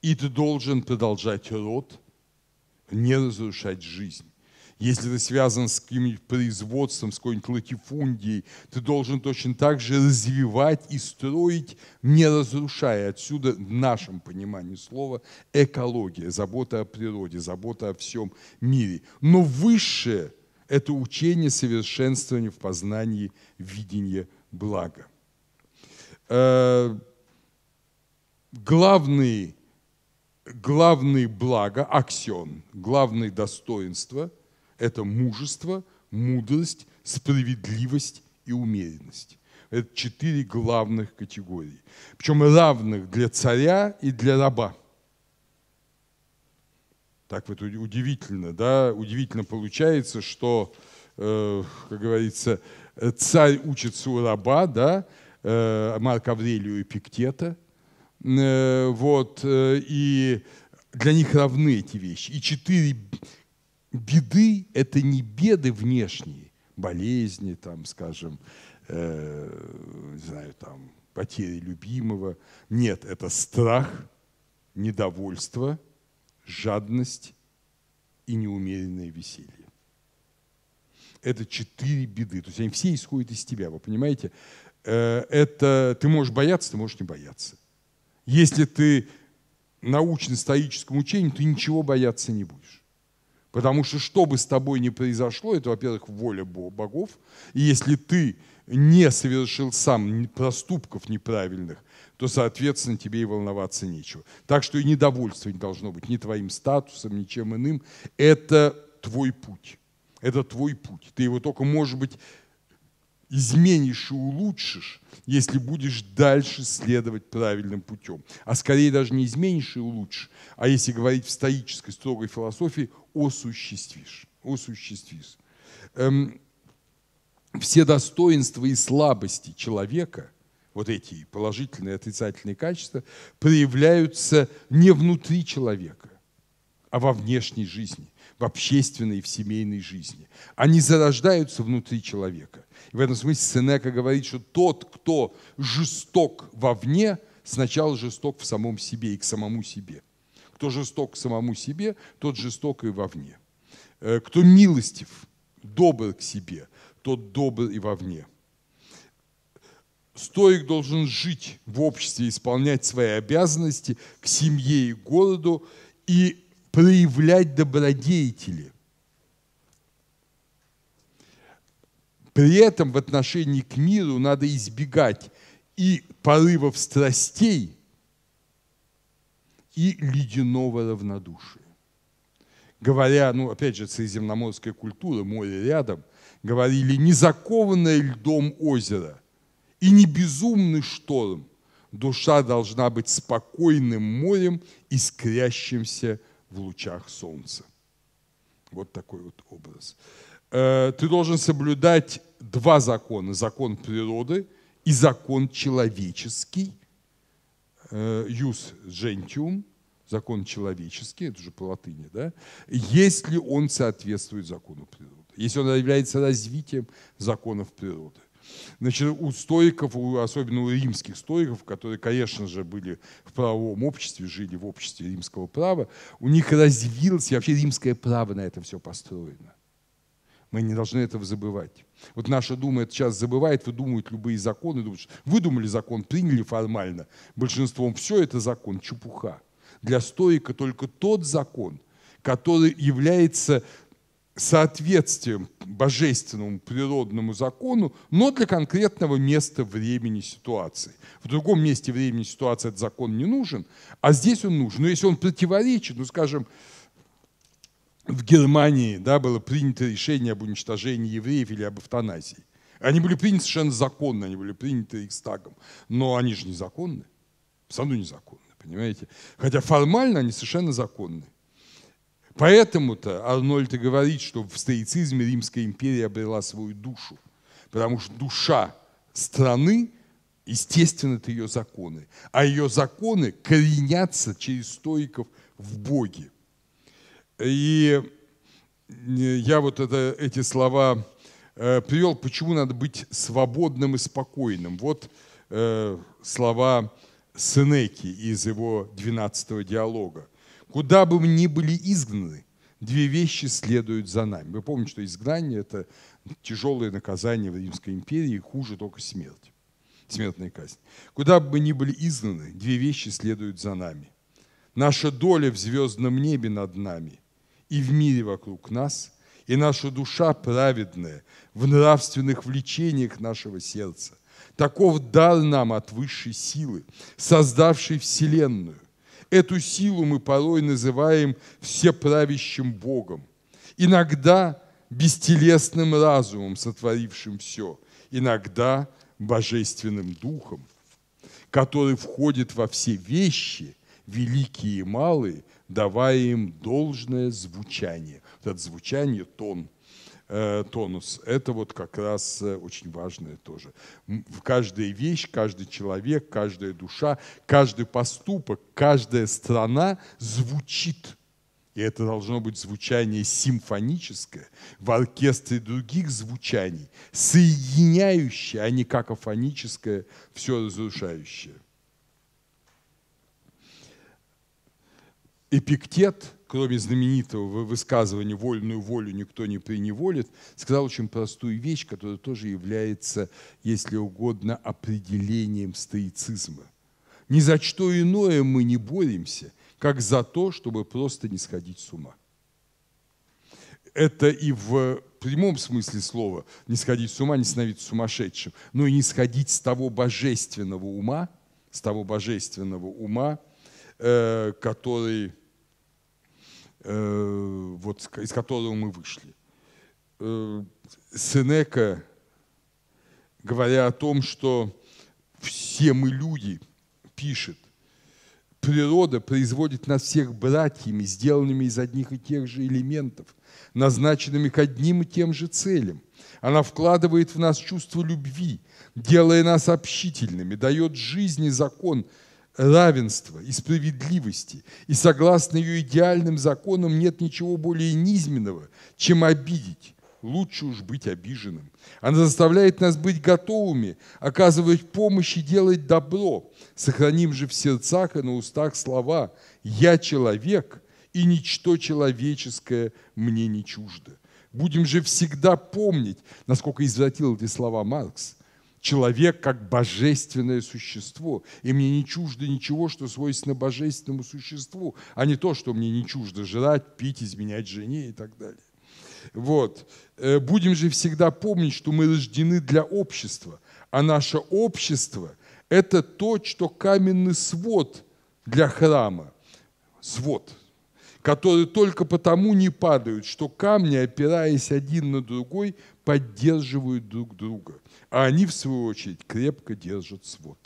И ты должен продолжать род, не разрушать жизнь. Если ты связан с каким-нибудь производством, с какой-нибудь латифундией, ты должен точно так же развивать и строить, не разрушая. Отсюда в нашем понимании слова экология, забота о природе, забота о всем мире. Но высшее – это учение совершенствования в познании видения блага. Главные, э, главные блага, аксион, главные достоинства – это мужество, мудрость, справедливость и умеренность. Это четыре главных категории. Причем равных для царя и для раба. Так вот удивительно, да, удивительно получается, что, э, как говорится, царь учится у раба, да, э, Марка Аврелию и Пиктета, э, вот, э, и для них равны эти вещи. И четыре беды – это не беды внешние, болезни, там, скажем, э, не знаю, там, потери любимого. Нет, это страх, недовольство, жадность и неумеренное веселье. Это четыре беды. То есть они все исходят из тебя, вы понимаете? Э, это ты можешь бояться, ты можешь не бояться. Если ты научен стоическому учению, ты ничего бояться не будешь. Потому что что бы с тобой ни произошло, это, во-первых, воля богов. И если ты не совершил сам проступков неправильных, то, соответственно, тебе и волноваться нечего. Так что и недовольство не должно быть ни твоим статусом, ничем иным. Это твой путь. Это твой путь. Ты его только, может быть, изменишь и улучшишь, если будешь дальше следовать правильным путем. А скорее даже не изменишь и улучшишь, а если говорить в стоической строгой философии, осуществишь. осуществишь. Эм, все достоинства и слабости человека, вот эти положительные и отрицательные качества, проявляются не внутри человека, а во внешней жизни, в общественной и в семейной жизни. Они зарождаются внутри человека и в этом смысле Сенека говорит, что тот, кто жесток вовне, сначала жесток в самом себе и к самому себе. Кто жесток к самому себе, тот жесток и вовне. Э, кто милостив, добр к себе, тот добр и вовне. Стоик должен жить в обществе, исполнять свои обязанности к семье и городу и проявлять добродетели, При этом в отношении к миру надо избегать и порывов страстей, и ледяного равнодушия. Говоря, ну опять же, средиземноморская культура, море рядом, говорили «не закованное льдом озеро и не безумный шторм, душа должна быть спокойным морем, искрящимся в лучах солнца». Вот такой вот образ. Э, ты должен соблюдать два закона. Закон природы и закон человеческий. Юс э, закон человеческий, это же по латыни, да? Если он соответствует закону природы. Если он является развитием законов природы. Значит, у стоиков, особенно у римских стоиков, которые, конечно же, были в правовом обществе, жили в обществе римского права, у них развилось, и вообще римское право на это все построено. Мы не должны этого забывать. Вот наша дума это сейчас забывает, выдумывает любые законы, думают, выдумали закон, приняли формально. Большинством все это закон, чепуха. Для стоика только тот закон, который является соответствием божественному природному закону, но для конкретного места времени ситуации. В другом месте времени ситуации этот закон не нужен, а здесь он нужен. Но если он противоречит, ну, скажем, в Германии да, было принято решение об уничтожении евреев или об эвтаназии. Они были приняты совершенно законно, они были приняты Рейхстагом. Но они же незаконны. Все равно незаконны, понимаете? Хотя формально они совершенно законны. Поэтому-то Арнольд и говорит, что в стоицизме Римская империя обрела свою душу. Потому что душа страны, естественно, это ее законы. А ее законы коренятся через стоиков в Боге. И э, я вот это, эти слова э, привел, почему надо быть свободным и спокойным. Вот э, слова Сенеки из его 12-го диалога. «Куда бы мы ни были изгнаны, две вещи следуют за нами». Вы помните, что изгнание – это тяжелое наказание в Римской империи, хуже только смерть, смертная казнь. «Куда бы мы ни были изгнаны, две вещи следуют за нами. Наша доля в звездном небе над нами и в мире вокруг нас, и наша душа праведная в нравственных влечениях нашего сердца. Таков дар нам от высшей силы, создавшей Вселенную. Эту силу мы порой называем всеправящим Богом. Иногда бестелесным разумом, сотворившим все. Иногда божественным духом, который входит во все вещи, великие и малые, давая им должное звучание. это звучание, тон, э, тонус, это вот как раз э, очень важное тоже. В Каждая вещь, каждый человек, каждая душа, каждый поступок, каждая страна звучит. И это должно быть звучание симфоническое, в оркестре других звучаний, соединяющее, а не какофоническое, все разрушающее. Эпиктет, кроме знаменитого высказывания «вольную волю никто не приневолит», сказал очень простую вещь, которая тоже является, если угодно, определением стоицизма. Ни за что иное мы не боремся, как за то, чтобы просто не сходить с ума. Это и в прямом смысле слова не сходить с ума, не становиться сумасшедшим, но и не сходить с того божественного ума, с того божественного ума, э, который Э, вот, из которого мы вышли. Э, Сенека, говоря о том, что все мы люди, пишет, природа производит нас всех братьями, сделанными из одних и тех же элементов, назначенными к одним и тем же целям. Она вкладывает в нас чувство любви, делая нас общительными, дает жизни закон – равенства и справедливости, и согласно ее идеальным законам нет ничего более низменного, чем обидеть. Лучше уж быть обиженным. Она заставляет нас быть готовыми, оказывать помощь и делать добро. Сохраним же в сердцах и на устах слова «Я человек, и ничто человеческое мне не чуждо». Будем же всегда помнить, насколько извратил эти слова Маркс – человек как божественное существо. И мне не чуждо ничего, что свойственно божественному существу, а не то, что мне не чуждо жрать, пить, изменять жене и так далее. Вот. Э, будем же всегда помнить, что мы рождены для общества, а наше общество – это то, что каменный свод для храма. Свод, которые только потому не падают, что камни, опираясь один на другой, поддерживают друг друга а они, в свою очередь, крепко держат свод.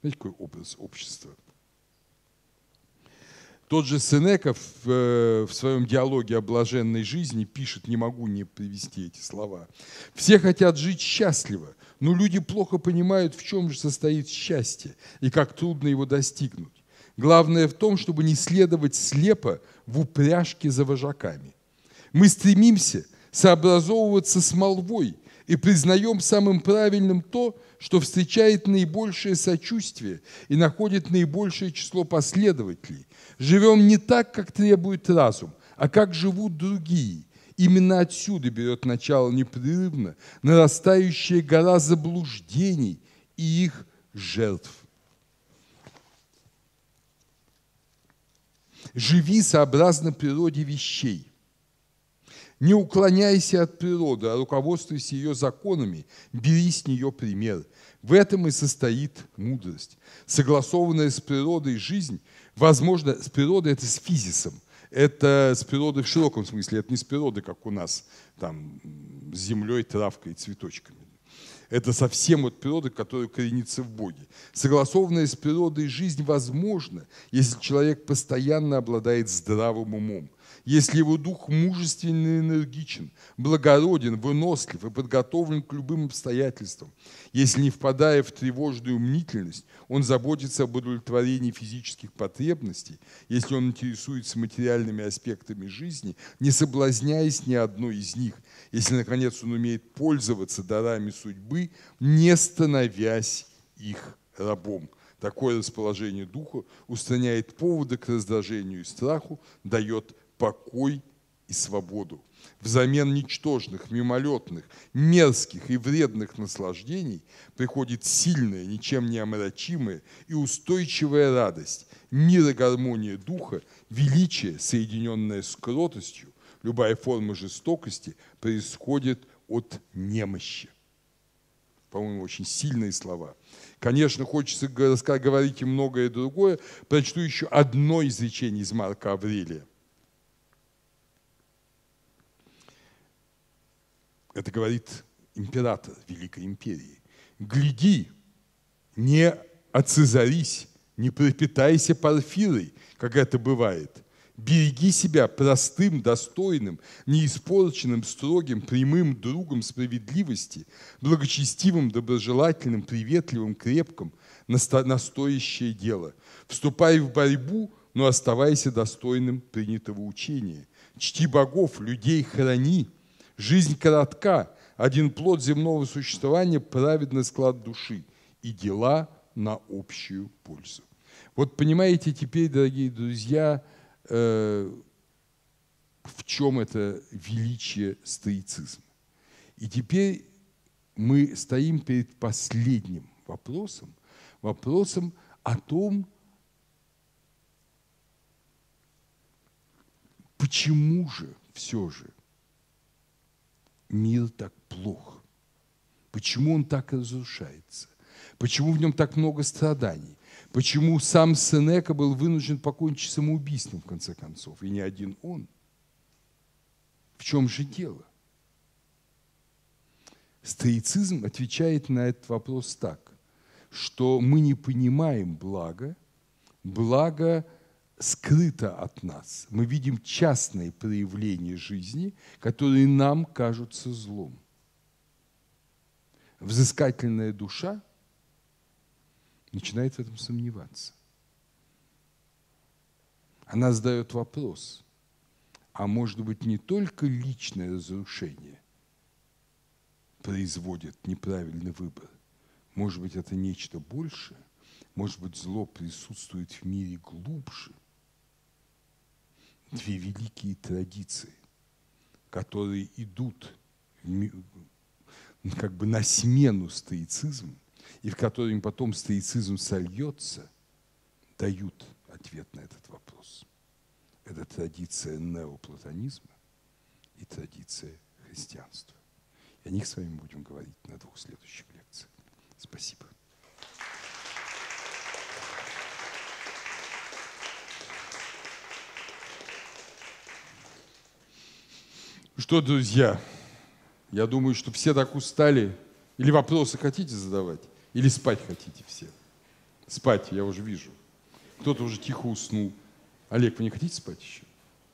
Знаете, какой образ общества? Тот же Сенеков в, э, в своем диалоге о блаженной жизни пишет, не могу не привести эти слова. «Все хотят жить счастливо, но люди плохо понимают, в чем же состоит счастье и как трудно его достигнуть. Главное в том, чтобы не следовать слепо в упряжке за вожаками. Мы стремимся сообразовываться с молвой, и признаем самым правильным то, что встречает наибольшее сочувствие и находит наибольшее число последователей. Живем не так, как требует разум, а как живут другие. Именно отсюда берет начало непрерывно нарастающая гора заблуждений и их жертв. Живи сообразно природе вещей. Не уклоняйся от природы, а руководствуйся ее законами, бери с нее пример. В этом и состоит мудрость. Согласованная с природой жизнь, возможно, с природой это с физисом, это с природой в широком смысле, это не с природой, как у нас, там, с землей, травкой и цветочками. Это совсем от природы, которая коренится в Боге. Согласованная с природой жизнь возможна, если человек постоянно обладает здравым умом, если его дух мужествен и энергичен, благороден, вынослив и подготовлен к любым обстоятельствам, если не впадая в тревожную мнительность, он заботится об удовлетворении физических потребностей, если он интересуется материальными аспектами жизни, не соблазняясь ни одной из них, если, наконец, он умеет пользоваться дарами судьбы, не становясь их рабом. Такое расположение духа устраняет поводы к раздражению и страху, дает покой и свободу. Взамен ничтожных, мимолетных, мерзких и вредных наслаждений приходит сильная, ничем не омрачимая и устойчивая радость, мир и гармония духа, величие, соединенное с кротостью, любая форма жестокости происходит от немощи. По-моему, очень сильные слова. Конечно, хочется говорить и многое другое. Прочту еще одно изречение из Марка Аврелия. Это говорит император Великой Империи. «Гляди, не отцезарись, не пропитайся парфирой, как это бывает. Береги себя простым, достойным, неиспорченным, строгим, прямым другом справедливости, благочестивым, доброжелательным, приветливым, крепким, настоящее дело. Вступай в борьбу, но оставайся достойным принятого учения. Чти богов, людей храни, Жизнь коротка, один плод земного существования – праведный склад души и дела на общую пользу. Вот понимаете теперь, дорогие друзья, э, в чем это величие стоицизма. И теперь мы стоим перед последним вопросом, вопросом о том, почему же все же мир так плох? Почему он так разрушается? Почему в нем так много страданий? Почему сам Сенека был вынужден покончить самоубийством, в конце концов, и не один он? В чем же дело? Стоицизм отвечает на этот вопрос так, что мы не понимаем благо, благо – скрыто от нас. Мы видим частные проявления жизни, которые нам кажутся злом. Взыскательная душа начинает в этом сомневаться. Она задает вопрос, а может быть не только личное разрушение производит неправильный выбор, может быть это нечто большее, может быть зло присутствует в мире глубже, две великие традиции, которые идут как бы на смену стоицизму, и в котором потом стоицизм сольется, дают ответ на этот вопрос. Это традиция неоплатонизма и традиция христианства. И о них с вами будем говорить на двух следующих лекциях. Спасибо. Что, друзья, я думаю, что все так устали. Или вопросы хотите задавать, или спать хотите все. Спать, я уже вижу. Кто-то уже тихо уснул. Олег, вы не хотите спать еще?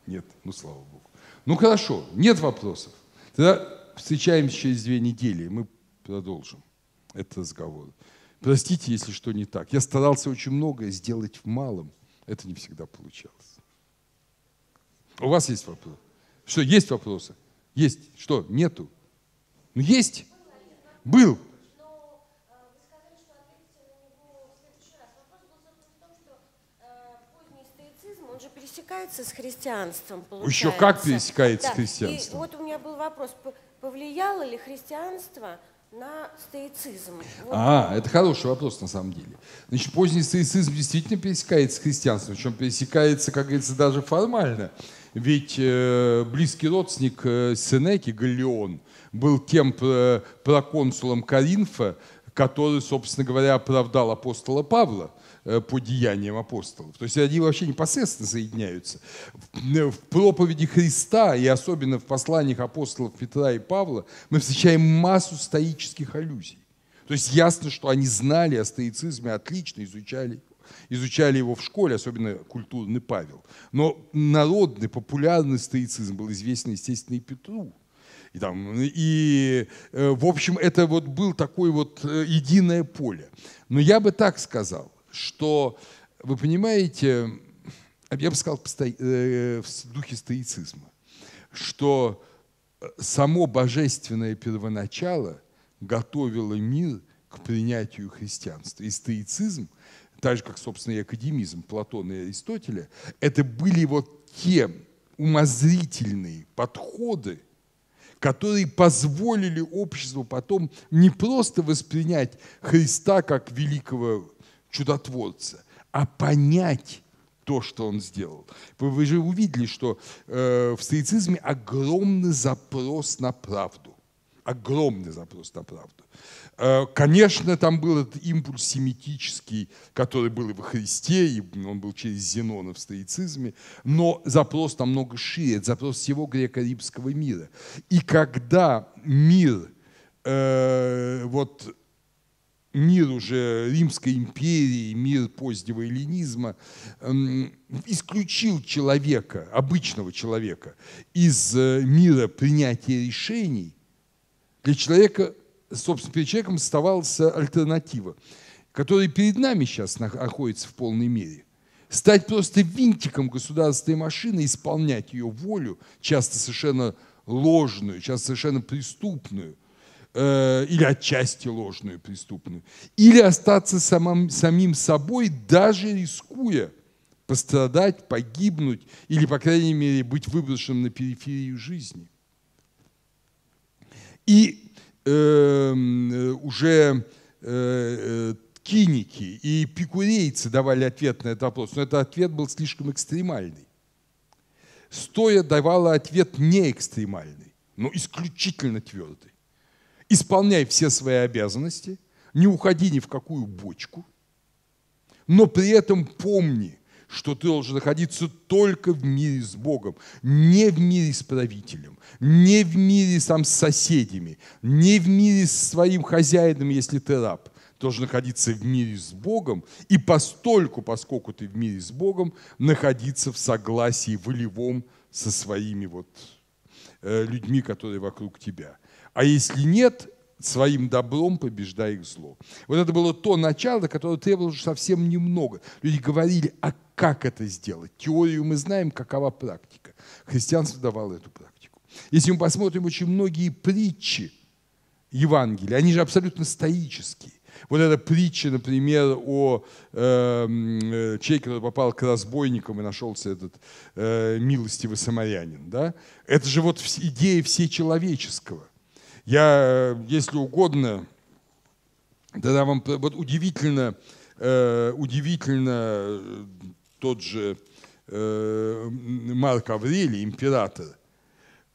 Нет, ну слава богу. Ну хорошо, нет вопросов. Тогда встречаемся через две недели, и мы продолжим этот разговор. Простите, если что не так. Я старался очень многое сделать в малом. Это не всегда получалось. У вас есть вопрос? Что, есть вопросы? Есть. Что, нету? Ну, есть. Был. пересекается с христианством, получается. Еще как пересекается да. с христианством? И вот у меня был вопрос, повлияло ли христианство на стоицизм. А, это хороший вопрос на самом деле. Значит, поздний стоицизм действительно пересекается с христианством, причем пересекается, как говорится, даже формально. Ведь э, близкий родственник э, Сенеки, Галеон, был тем э, проконсулом Коринфа, который, собственно говоря, оправдал апостола Павла. Э, по деяниям апостолов. То есть они вообще непосредственно соединяются. В проповеди Христа и особенно в посланиях апостолов Петра и Павла мы встречаем массу стоических аллюзий. То есть ясно, что они знали о стоицизме, отлично изучали изучали его в школе, особенно культурный Павел. Но народный, популярный стоицизм был известен, естественно, и Петру. И, там, и э, в общем, это вот был такое вот э, единое поле. Но я бы так сказал, что, вы понимаете, я бы сказал, э, в духе стоицизма, что э, само божественное первоначало готовило мир к принятию христианства. И стоицизм, так же, как, собственно, и академизм Платона и Аристотеля, это были вот те умозрительные подходы, которые позволили обществу потом не просто воспринять Христа как великого чудотворца, а понять то, что он сделал. Вы же увидели, что э, в стоицизме огромный запрос на правду. Огромный запрос на правду. Э, конечно, там был этот импульс семитический, который был и во Христе, и он был через Зенона в стоицизме, но запрос намного шире, это запрос всего греко-римского мира. И когда мир э, вот мир уже Римской империи, мир позднего эллинизма, эм, исключил человека, обычного человека, из э, мира принятия решений, для человека, собственно, перед человеком оставалась альтернатива, которая перед нами сейчас находится в полной мере. Стать просто винтиком государственной машины, исполнять ее волю, часто совершенно ложную, часто совершенно преступную – Э, или отчасти ложную, преступную, или остаться самым, самим собой, даже рискуя пострадать, погибнуть или, по крайней мере, быть выброшенным на периферию жизни. И эм, э, уже э, э, киники и эпикурейцы давали ответ на этот вопрос, но этот ответ был слишком экстремальный. Стоя давала ответ не экстремальный, но исключительно твердый исполняй все свои обязанности, не уходи ни в какую бочку, но при этом помни, что ты должен находиться только в мире с Богом, не в мире с правителем, не в мире сам с соседями, не в мире с своим хозяином, если ты раб. Ты должен находиться в мире с Богом и постольку, поскольку ты в мире с Богом, находиться в согласии волевом со своими вот э, людьми, которые вокруг тебя – а если нет, своим добром побеждай их зло. Вот это было то начало, которое требовало уже совсем немного. Люди говорили, а как это сделать? Теорию мы знаем, какова практика. Христианство давало эту практику. Если мы посмотрим очень многие притчи Евангелия, они же абсолютно стоические. Вот эта притча, например, о эм, э, человеке, который попал к разбойникам и нашелся этот э, милостивый самарянин. Да? Это же вот идея всечеловеческого – я, э, если угодно, тогда вам вот удивительно, э, удивительно э, тот же Марк Аврелий, император,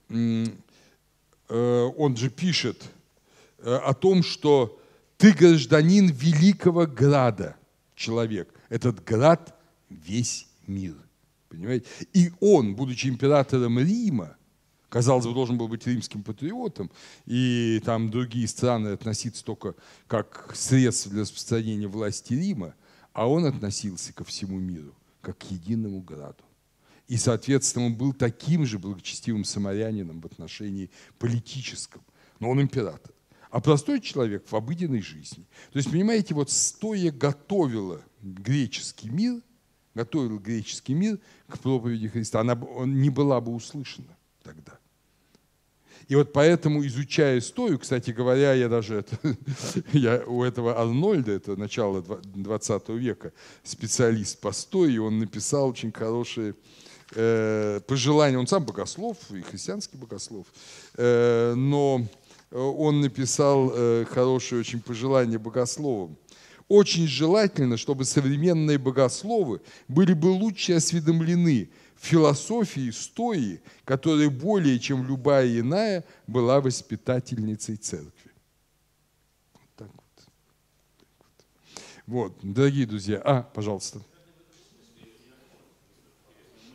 он же пишет о том, что ты гражданин великого града, человек. Этот град – весь мир. Понимаете? И он, будучи императором Рима, казалось бы, должен был быть римским патриотом, и там другие страны относиться только как средство для распространения власти Рима, а он относился ко всему миру, как к единому граду. И, соответственно, он был таким же благочестивым самарянином в отношении политическом, но он император. А простой человек в обыденной жизни. То есть, понимаете, вот стоя готовила греческий мир, готовил греческий мир к проповеди Христа, она он не была бы услышана тогда. И вот поэтому, изучая историю, кстати говоря, я даже это, я у этого Арнольда, это начало 20 века, специалист по истории, он написал очень хорошие э, пожелания. Он сам богослов, и христианский богослов, э, но э, он написал э, хорошее очень пожелания богословам. Очень желательно, чтобы современные богословы были бы лучше осведомлены философии стои, которая более чем любая иная была воспитательницей церкви. Вот так вот. Так вот. вот, дорогие друзья, а, пожалуйста.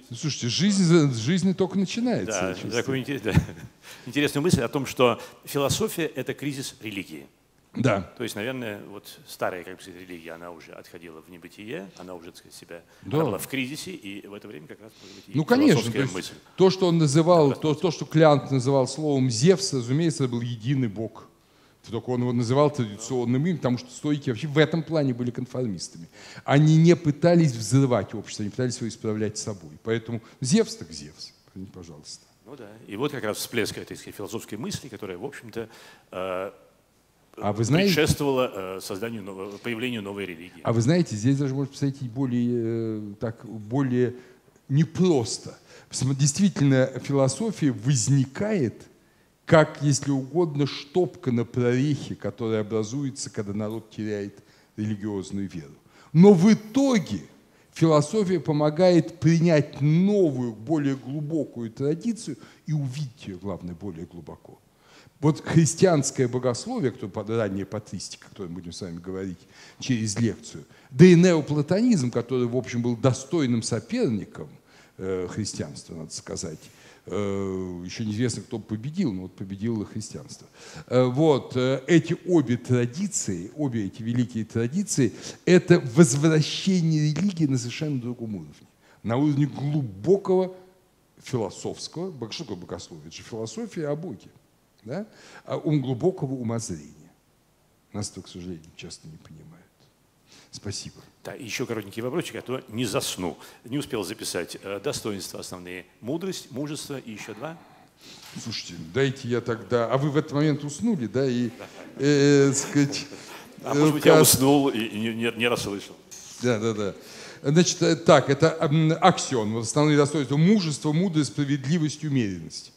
Ну, слушайте, жизнь, жизнь только начинается. Да, такую интересную мысль о том, что философия – это кризис религии. Да. То есть, наверное, вот старая, как бы религия, она уже отходила в небытие, она уже, так сказать, себя да. была в кризисе, и в это время как раз быть, Ну, конечно, то, есть, мысль. то, что он называл, то, то, что Клянт называл словом Зевс, разумеется, это был единый бог. Только он его называл традиционным именем, потому что стойки вообще в этом плане были конформистами. Они не пытались взрывать общество, они пытались его исправлять собой. Поэтому Зевс так Зевс, пожалуйста. Ну да, и вот как раз всплеск этой философской мысли, которая, в общем-то, э, а вы знаете, предшествовало э, созданию, нового, появлению новой религии. А вы знаете, здесь даже можно посмотреть более, э, так, более непросто. Действительно, философия возникает как, если угодно, штопка на прорехе, которая образуется, когда народ теряет религиозную веру. Но в итоге философия помогает принять новую, более глубокую традицию и увидеть ее, главное, более глубоко. Вот христианское богословие, кто по ранней о которой мы будем с вами говорить через лекцию, да и неоплатонизм, который, в общем, был достойным соперником э, христианства, надо сказать, э, еще неизвестно, кто победил, но вот победило христианство. Э, вот, эти обе традиции, обе эти великие традиции, это возвращение религии на совершенно другом уровне, на уровне глубокого философского, что такое богословие? Это же философия о Боге да? а ум глубокого умозрения. Нас то, к сожалению, часто не понимают. Спасибо. Да, еще коротенький вопросик, а то не засну. Не успел записать. Э, достоинства основные. Мудрость, мужество и еще два. Слушайте, дайте я тогда... А вы в этот момент уснули, да? И, э, э, сказать, а может быть, я э, уснул и не, не, не расслышал. Да, да, да. Значит, так, это аксион, основные достоинства. Мужество, мудрость, справедливость, умеренность.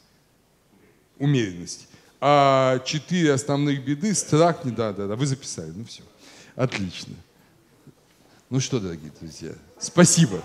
Умеренность а, четыре основных беды, страх, не да, да, да, вы записали, ну все, отлично. Ну что, дорогие друзья, спасибо.